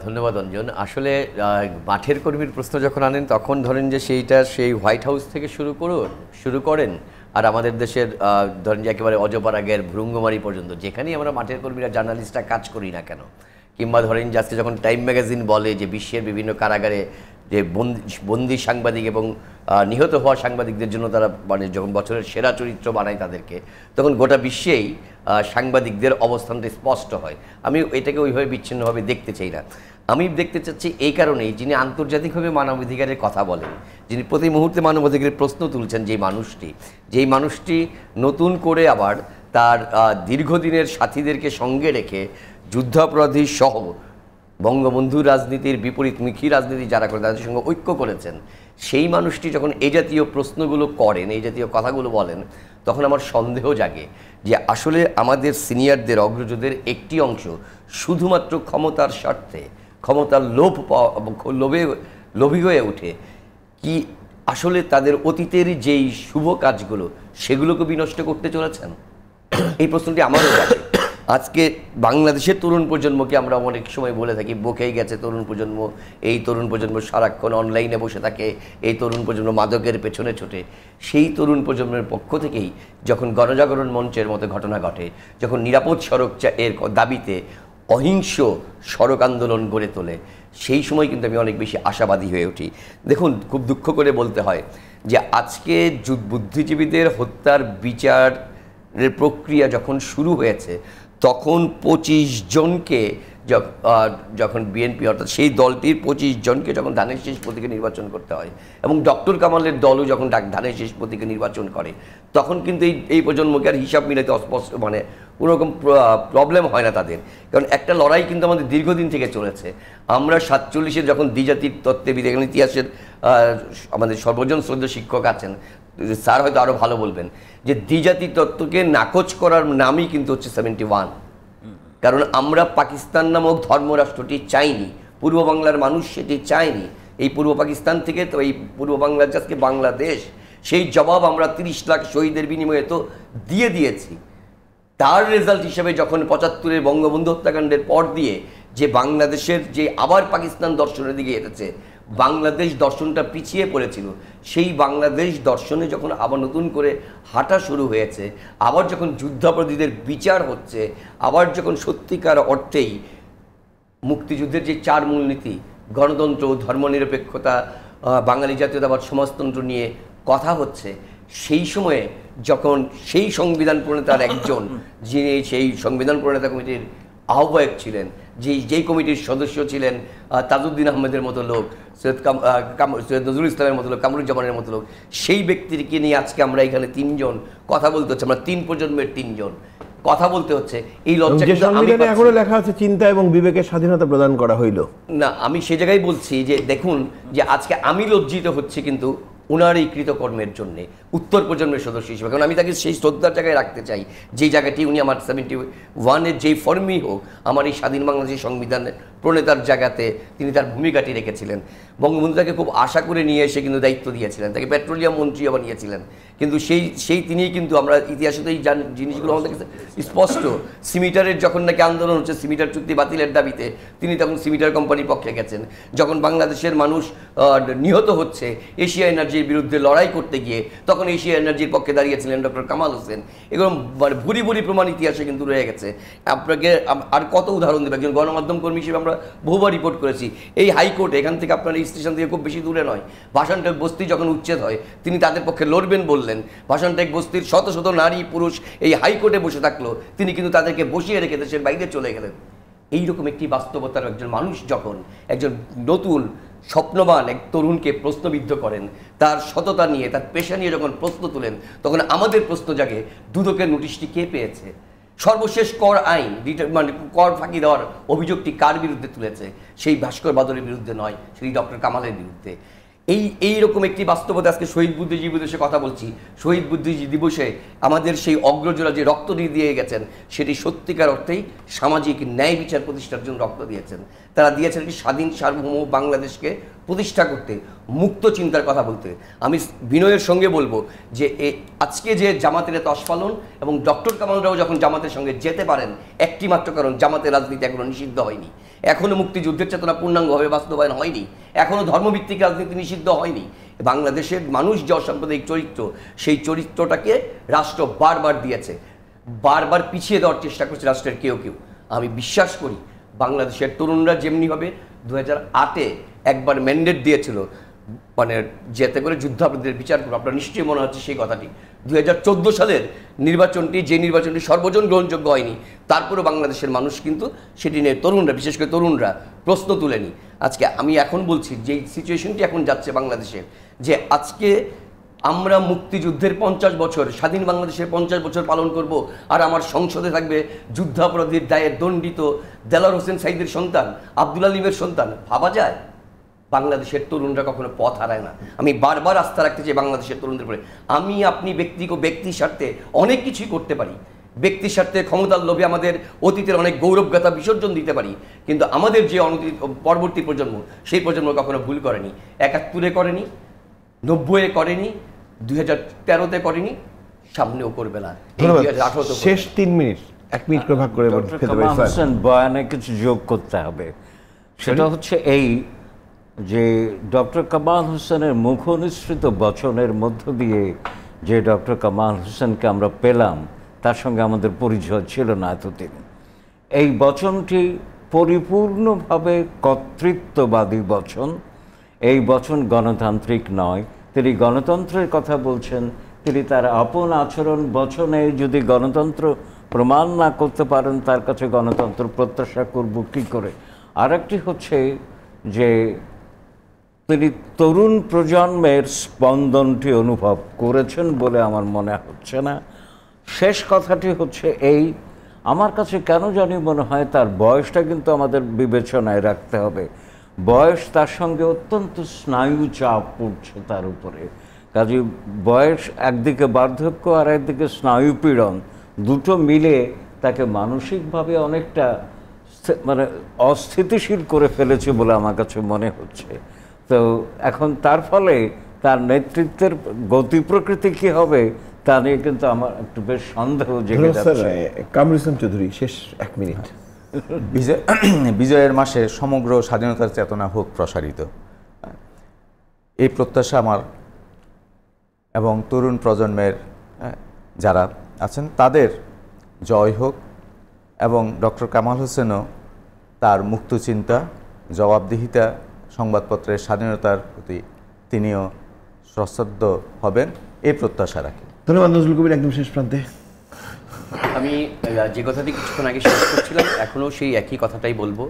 ধন্যবাদ অঞ্জন আসলে মাঠের কর্মীর প্রশ্ন যখন আনেন তখন ধরেন যে সেইটা সেই হোয়াইট হাউস থেকে শুরু করুন শুরু করেন আর আমাদের দেশের ধরেন যে একেবারে আগের ভ্রুঙ্গমারি পর্যন্ত যেখানেই আমরা মাঠের কর্মীরা জার্নালিস্টরা কাজ করি না কেন কিংবা ধরেন যে আজকে যখন টাইম ম্যাগাজিন বলে যে বিশ্বের বিভিন্ন কারাগারে যে বন্দি বন্দি সাংবাদিক এবং নিহত হওয়া সাংবাদিকদের জন্য তারা মানে যখন বছরের সেরা চরিত্র বানায় তাদেরকে তখন গোটা বিশ্বেই সাংবাদিকদের অবস্থানটা স্পষ্ট হয় আমি এটাকে ওইভাবে বিচ্ছিন্নভাবে দেখতে চাই না আমি দেখতে চাচ্ছি এই কারণেই যিনি আন্তর্জাতিকভাবে মানবাধিকারের কথা বলেন যিনি প্রতি মুহূর্তে মানবাধিকারের প্রশ্ন তুলছেন যেই মানুষটি যেই মানুষটি নতুন করে আবার তার দীর্ঘদিনের সাথীদেরকে সঙ্গে রেখে যুদ্ধাপরাধী সহ বঙ্গবন্ধু রাজনীতির বিপরীতমুখী রাজনীতি যারা করে তাদের সঙ্গে ঐক্য করেছেন সেই মানুষটি যখন এই জাতীয় প্রশ্নগুলো করেন এই জাতীয় কথাগুলো বলেন তখন আমার সন্দেহ জাগে যে আসলে আমাদের সিনিয়রদের অগ্রজদের একটি অংশ শুধুমাত্র ক্ষমতার স্বার্থে ক্ষমতার লোভ লোভে লোভী হয়ে ওঠে কি আসলে তাদের অতীতের যেই শুভ কাজগুলো সেগুলোকে বিনষ্ট করতে চলেছেন এই প্রশ্নটি আমারও আছে আজকে বাংলাদেশের তরুণ প্রজন্মকে আমরা অনেক সময় বলে থাকি বকেই গেছে তরুণ প্রজন্ম এই তরুণ প্রজন্ম সারাক্ষণ অনলাইনে বসে থাকে এই তরুণ প্রজন্ম মাদকের পেছনে ছোটে সেই তরুণ প্রজন্মের পক্ষ থেকেই যখন গণজাগরণ মঞ্চের মতো ঘটনা ঘটে যখন নিরাপদ সড়ক এর দাবিতে অহিংস সড়ক আন্দোলন গড়ে তোলে সেই সময় কিন্তু আমি অনেক বেশি আশাবাদী হয়ে উঠি দেখুন খুব দুঃখ করে বলতে হয় যে আজকে বুদ্ধিজীবীদের হত্যার বিচারের প্রক্রিয়া যখন শুরু হয়েছে তখন পঁচিশ জনকে যখন বিএনপি অর্থাৎ সেই দলটির পঁচিশ জনকে যখন ধানের শেষ প্রতীকে নির্বাচন করতে হয় এবং ডক্টর কামালের দলও যখন ধানের শেষ প্রতীকে নির্বাচন করে তখন কিন্তু এই এই প্রজন্মকে আর হিসাব মিলাতে অস্পষ্ট মানে কোনোরকম প্রবলেম হয় না তাদের কারণ একটা লড়াই কিন্তু আমাদের দীর্ঘদিন থেকে চলেছে আমরা সাতচল্লিশে যখন দ্বিজাতির তত্ত্ববিদ এখানে ইতিহাসের আমাদের সর্বজন শ্রদ্ধ শিক্ষক আছেন স্যার হয়তো আরও ভালো বলবেন যে দ্বিজাতি তত্ত্বকে নাকচ করার নামই কিন্তু হচ্ছে সেভেন্টি ওয়ান কারণ আমরা পাকিস্তান নামক ধর্মরাষ্ট্রটি চাইনি পূর্ব বাংলার মানুষ সেটি চায়নি এই পূর্ব পাকিস্তান থেকে তো এই পূর্ব বাংলার যাকে বাংলাদেশ সেই জবাব আমরা তিরিশ লাখ শহীদের বিনিময়ে তো দিয়ে দিয়েছি তার রেজাল্ট হিসেবে যখন পঁচাত্তরের বঙ্গবন্ধু হত্যাকাণ্ডের পর দিয়ে যে বাংলাদেশের যে আবার পাকিস্তান দর্শনের দিকে এসেছে বাংলাদেশ দর্শনটা পিছিয়ে পড়েছিল সেই বাংলাদেশ দর্শনে যখন আবার নতুন করে হাঁটা শুরু হয়েছে আবার যখন যুদ্ধাপরাধীদের বিচার হচ্ছে আবার যখন সত্যিকার অর্থেই মুক্তিযুদ্ধের যে চার মূলনীতি গণতন্ত্র ধর্মনিরপেক্ষতা বাঙালি জাতীয়তাবাদ সমাজতন্ত্র নিয়ে কথা হচ্ছে সেই সময়ে যখন সেই সংবিধান প্রণেতার একজন যিনি সেই সংবিধান প্রণেতা কমিটির আহ্বায়ক ছিলেন যেই যেই কমিটির সদস্য ছিলেন তাজউদ্দিন আহমেদের মতো লোক সৈয়দ কাম সৈয়দ নজরুল ইসলামের মতো লোক কামরুজ্জামানের মতো লোক সেই ব্যক্তিকে নিয়ে আজকে আমরা এখানে তিনজন কথা বলতে হচ্ছে আমরা তিন প্রজন্মের তিনজন কথা বলতে হচ্ছে এই লজ্জা এখনো লেখা আছে চিন্তা এবং বিবেকের স্বাধীনতা প্রদান করা হইল না আমি সে জায়গায় বলছি যে দেখুন যে আজকে আমি লজ্জিত হচ্ছে কিন্তু ওনার এই কৃতকর্মের জন্যে উত্তর প্রজন্মের সদস্য হিসেবে কারণ আমি তাকে সেই শ্রদ্ধার জায়গায় রাখতে চাই যে জায়গাটি উনি আমার সেভেন্টি ওয়ানের যেই ফর্মই হোক আমার এই স্বাধীন বাংলাদেশের সংবিধানের প্রণেতার জায়গাতে তিনি তার ভূমিকাটি রেখেছিলেন বঙ্গবন্ধু তাকে খুব আশা করে নিয়ে এসে কিন্তু দায়িত্ব দিয়েছিলেন তাকে পেট্রোলিয়াম মন্ত্রী বানিয়েছিলেন কিন্তু সেই সেই তিনিই কিন্তু আমরা ইতিহাসে তো এই জিনিসগুলো আমাদের কাছে স্পষ্ট সিমিটারের যখন নাকি আন্দোলন হচ্ছে সিমিটার চুক্তি বাতিলের দাবিতে তিনি তখন সিমিটার কোম্পানির পক্ষে গেছেন যখন বাংলাদেশের মানুষ নিহত হচ্ছে এশিয়া এনার্জি এনার্জির বিরুদ্ধে লড়াই করতে গিয়ে তখন এশিয়া এনার্জির পক্ষে দাঁড়িয়েছিলেন ডক্টর কামাল হোসেন এগুলো মানে ভুরি ভুরি প্রমাণ ইতিহাসে কিন্তু রয়ে গেছে আপনাকে আর কত উদাহরণ দেবে একজন গণমাধ্যম কর্মী হিসেবে আমরা বহুবার রিপোর্ট করেছি এই হাইকোর্ট এখান থেকে আপনার এই স্টেশন থেকে খুব বেশি দূরে নয় ভাষণটা বস্তি যখন উচ্ছেদ হয় তিনি তাদের পক্ষে লড়বেন বললেন ভাষণটেক বস্তির শত শত নারী পুরুষ এই হাইকোর্টে বসে থাকলো তিনি কিন্তু তাদেরকে বসিয়ে রেখে দেশের বাইরে চলে গেলেন এইরকম একটি বাস্তবতার একজন মানুষ যখন একজন নতুন স্বপ্নবান এক তরুণকে প্রশ্নবিদ্ধ করেন তার সততা নিয়ে তার পেশা নিয়ে যখন প্রশ্ন তোলেন তখন আমাদের প্রশ্ন জাগে দুদকের নোটিশটি কে পেয়েছে সর্বশেষ কর আইন মানে কর ফাঁকি দেওয়ার অভিযোগটি কার বিরুদ্ধে তুলেছে সেই ভাস্কর বাদরের বিরুদ্ধে নয় সেই ডক্টর কামালের বিরুদ্ধে এই এইরকম একটি বাস্তবতা আজকে শহীদ বুদ্ধিজীবী দিবসে কথা বলছি শহীদ বুদ্ধিজীবী দিবসে আমাদের সেই অগ্রজরা যে রক্ত দিয়ে দিয়ে গেছেন সেটি সত্যিকার অর্থেই সামাজিক ন্যায় বিচার প্রতিষ্ঠার জন্য রক্ত দিয়েছেন তারা দিয়েছেন একটি স্বাধীন সার্বভৌম বাংলাদেশকে প্রতিষ্ঠা করতে মুক্ত চিন্তার কথা বলতে আমি বিনয়ের সঙ্গে বলবো যে এ আজকে যে জামাতের এত এবং ডক্টর কামালরাও যখন জামাতের সঙ্গে যেতে পারেন একটি মাত্র কারণ জামাতের রাজনীতি এখনো নিষিদ্ধ হয়নি এখনও মুক্তিযুদ্ধের চেতনা পূর্ণাঙ্গভাবে বাস্তবায়ন হয়নি এখনও ধর্মভিত্তিক রাজনীতি নিষিদ্ধ হয়নি বাংলাদেশের মানুষ যে অসাম্প্রদায়িক চরিত্র সেই চরিত্রটাকে রাষ্ট্র বারবার দিয়েছে বারবার পিছিয়ে দেওয়ার চেষ্টা করছে রাষ্ট্রের কেউ কেউ আমি বিশ্বাস করি বাংলাদেশের তরুণরা যেমনিভাবে দু হাজার আটে একবার ম্যান্ডেট দিয়েছিল মানে যেতে করে যুদ্ধাপরাধীদের বিচার করবো আপনার নিশ্চয়ই মনে হচ্ছে সেই কথাটি দু সালের নির্বাচনটি যে নির্বাচনটি সর্বজন গ্রহণযোগ্য হয়নি তারপরেও বাংলাদেশের মানুষ কিন্তু সেটি নিয়ে তরুণরা বিশেষ করে তরুণরা প্রশ্ন তুলেনি আজকে আমি এখন বলছি যে সিচুয়েশনটি এখন যাচ্ছে বাংলাদেশের যে আজকে আমরা মুক্তিযুদ্ধের পঞ্চাশ বছর স্বাধীন বাংলাদেশের পঞ্চাশ বছর পালন করব আর আমার সংসদে থাকবে যুদ্ধাপরাধীর দায়ের দণ্ডিত দেলার হোসেন সাইদের সন্তান আবদুল আলিমের সন্তান ভাবা যায় বাংলাদেশের তরুণরা কখনো পথ হারায় না আমি বারবার আস্থা রাখতে চাই বাংলাদেশের তরুণদের উপরে আমি আপনি ব্যক্তি ব্যক্তির স্বার্থে অনেক কিছুই করতে পারি ব্যক্তির স্বার্থে ক্ষমতার লোভে আমাদের অতীতের অনেক গৌরবগাথা বিসর্জন দিতে পারি কিন্তু আমাদের যে অনতি পরবর্তী প্রজন্ম সেই প্রজন্ম কখনো ভুল করেনি একাত্তরে করেনি নব্বইয়ে করেনি দুই হাজার তেরোতে করেনি সামনেও করবে না শেষ তিন মিনিট এক মিনিট করে করে বয়ানে কিছু যোগ করতে হবে সেটা হচ্ছে এই যে ডক্টর কামাল হোসেনের মুখনিসৃত বচনের মধ্য দিয়ে যে ডক্টর কামাল হোসেনকে আমরা পেলাম তার সঙ্গে আমাদের পরিচয় ছিল না এতদিন এই বচনটি পরিপূর্ণভাবে কর্তৃত্ববাদী বচন এই বচন গণতান্ত্রিক নয় তিনি গণতন্ত্রের কথা বলছেন তিনি তার আপন আচরণ বচনে যদি গণতন্ত্র প্রমাণ না করতে পারেন তার কাছে গণতন্ত্র প্রত্যাশা করব কী করে আরেকটি হচ্ছে যে তিনি তরুণ প্রজন্মের স্পন্দনটি অনুভব করেছেন বলে আমার মনে হচ্ছে না শেষ কথাটি হচ্ছে এই আমার কাছে কেন জানি মনে হয় তার বয়সটা কিন্তু আমাদের বিবেচনায় রাখতে হবে বয়স তার সঙ্গে অত্যন্ত স্নায়ু চাপ পড়ছে তার উপরে কাজে বয়স একদিকে বার্ধক্য আর একদিকে স্নায়ু পীড়ন দুটো মিলে তাকে মানসিকভাবে অনেকটা মানে অস্থিতিশীল করে ফেলেছে বলে আমার কাছে মনে হচ্ছে তো এখন তার ফলে তার নেতৃত্বের গতি প্রকৃতি কি হবে তা নিয়ে কিন্তু আমার একটু বেশ সন্দেহ কামরুসম চৌধুরী শেষ এক মিনিট বিজয়ের মাসে সমগ্র স্বাধীনতার চেতনা হোক প্রসারিত এই প্রত্যাশা আমার এবং তরুণ প্রজন্মের যারা আছেন তাদের জয় হোক এবং ডক্টর কামাল হোসেনও তার মুক্ত চিন্তা জবাবদিহিতা সংবাদপত্রের স্বাধীনতার প্রতি তিনিও সশ্রদ্ধ হবেন এই প্রত্যাশা রাখি ধন্যবাদ নজরুল কবির একদম শেষ প্রান্তে আমি যে কথাটি কিছুক্ষণ আগে শেষ করছিলাম এখনও সেই একই কথাটাই বলবো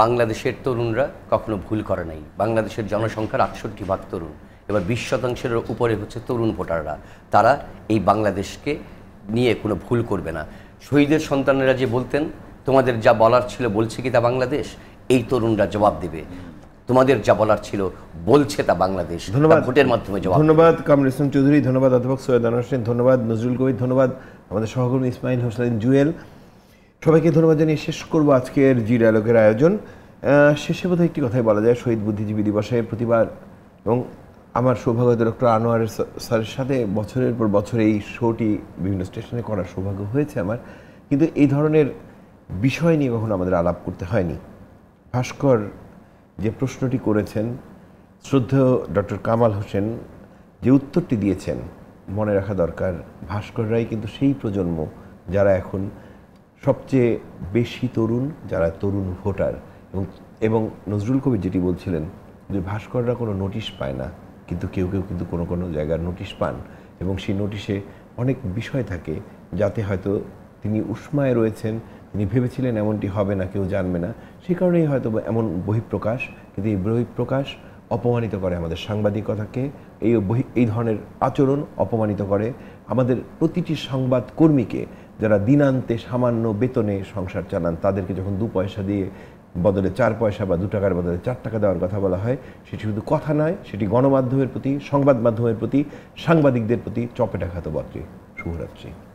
বাংলাদেশের তরুণরা কখনো ভুল করে নাই বাংলাদেশের জনসংখ্যার আটষট্টি ভাগ তরুণ এবার বিশ শতাংশের উপরে হচ্ছে তরুণ ভোটাররা তারা এই বাংলাদেশকে নিয়ে কোনো ভুল করবে না শহীদের সন্তানেরা যে বলতেন তোমাদের যা বলার ছিল বলছে কি তা বাংলাদেশ এই তরুণরা জবাব দেবে তোমাদের যা বলার ছিল বলছে তা বাংলাদেশ ধন্যবাদ ভোটের মাধ্যমে জবাব ধন্যবাদ কামর ইসলাম চৌধুরী ধন্যবাদ অধ্যাপক সৈয়দ আনোয়ার ধন্যবাদ নজরুল কবির ধন্যবাদ আমাদের সহকর্মী ইসমাইল হোসেন জুয়েল সবাইকে ধন্যবাদ জানিয়ে শেষ করব আজকের জি ডায়ালগের আয়োজন শেষে বোধহয় একটি কথাই বলা যায় শহীদ বুদ্ধিজীবী দিবসে প্রতিবার এবং আমার সৌভাগ্য ডক্টর আনোয়ার স্যারের সাথে বছরের পর বছর এই শোটি বিভিন্ন স্টেশনে করার সৌভাগ্য হয়েছে আমার কিন্তু এই ধরনের বিষয় নিয়ে কখনো আমাদের আলাপ করতে হয়নি ভাস্কর যে প্রশ্নটি করেছেন শ্রদ্ধেয় ডক্টর কামাল হোসেন যে উত্তরটি দিয়েছেন মনে রাখা দরকার ভাস্কররাই কিন্তু সেই প্রজন্ম যারা এখন সবচেয়ে বেশি তরুণ যারা তরুণ ভোটার এবং এবং নজরুল কবির যেটি বলছিলেন যে ভাস্কররা কোনো নোটিশ পায় না কিন্তু কেউ কেউ কিন্তু কোনো কোনো জায়গার নোটিশ পান এবং সেই নোটিশে অনেক বিষয় থাকে যাতে হয়তো তিনি উষ্মায় রয়েছেন তিনি ভেবেছিলেন এমনটি হবে না কেউ জানবে না সে কারণেই হয়তো এমন বহিঃপ্রকাশ কিন্তু এই বহিঃপ্রকাশ অপমানিত করে আমাদের সাংবাদিকতাকে এই বহি এই ধরনের আচরণ অপমানিত করে আমাদের প্রতিটি সংবাদ কর্মীকে যারা দিনান্তে সামান্য বেতনে সংসার চালান তাদেরকে যখন দু পয়সা দিয়ে বদলে চার পয়সা বা দু টাকার বদলে চার টাকা দেওয়ার কথা বলা হয় সেটি শুধু কথা নয় সেটি গণমাধ্যমের প্রতি সংবাদ মাধ্যমের প্রতি সাংবাদিকদের প্রতি চপেটাঘাত বটে শুভরাত্রি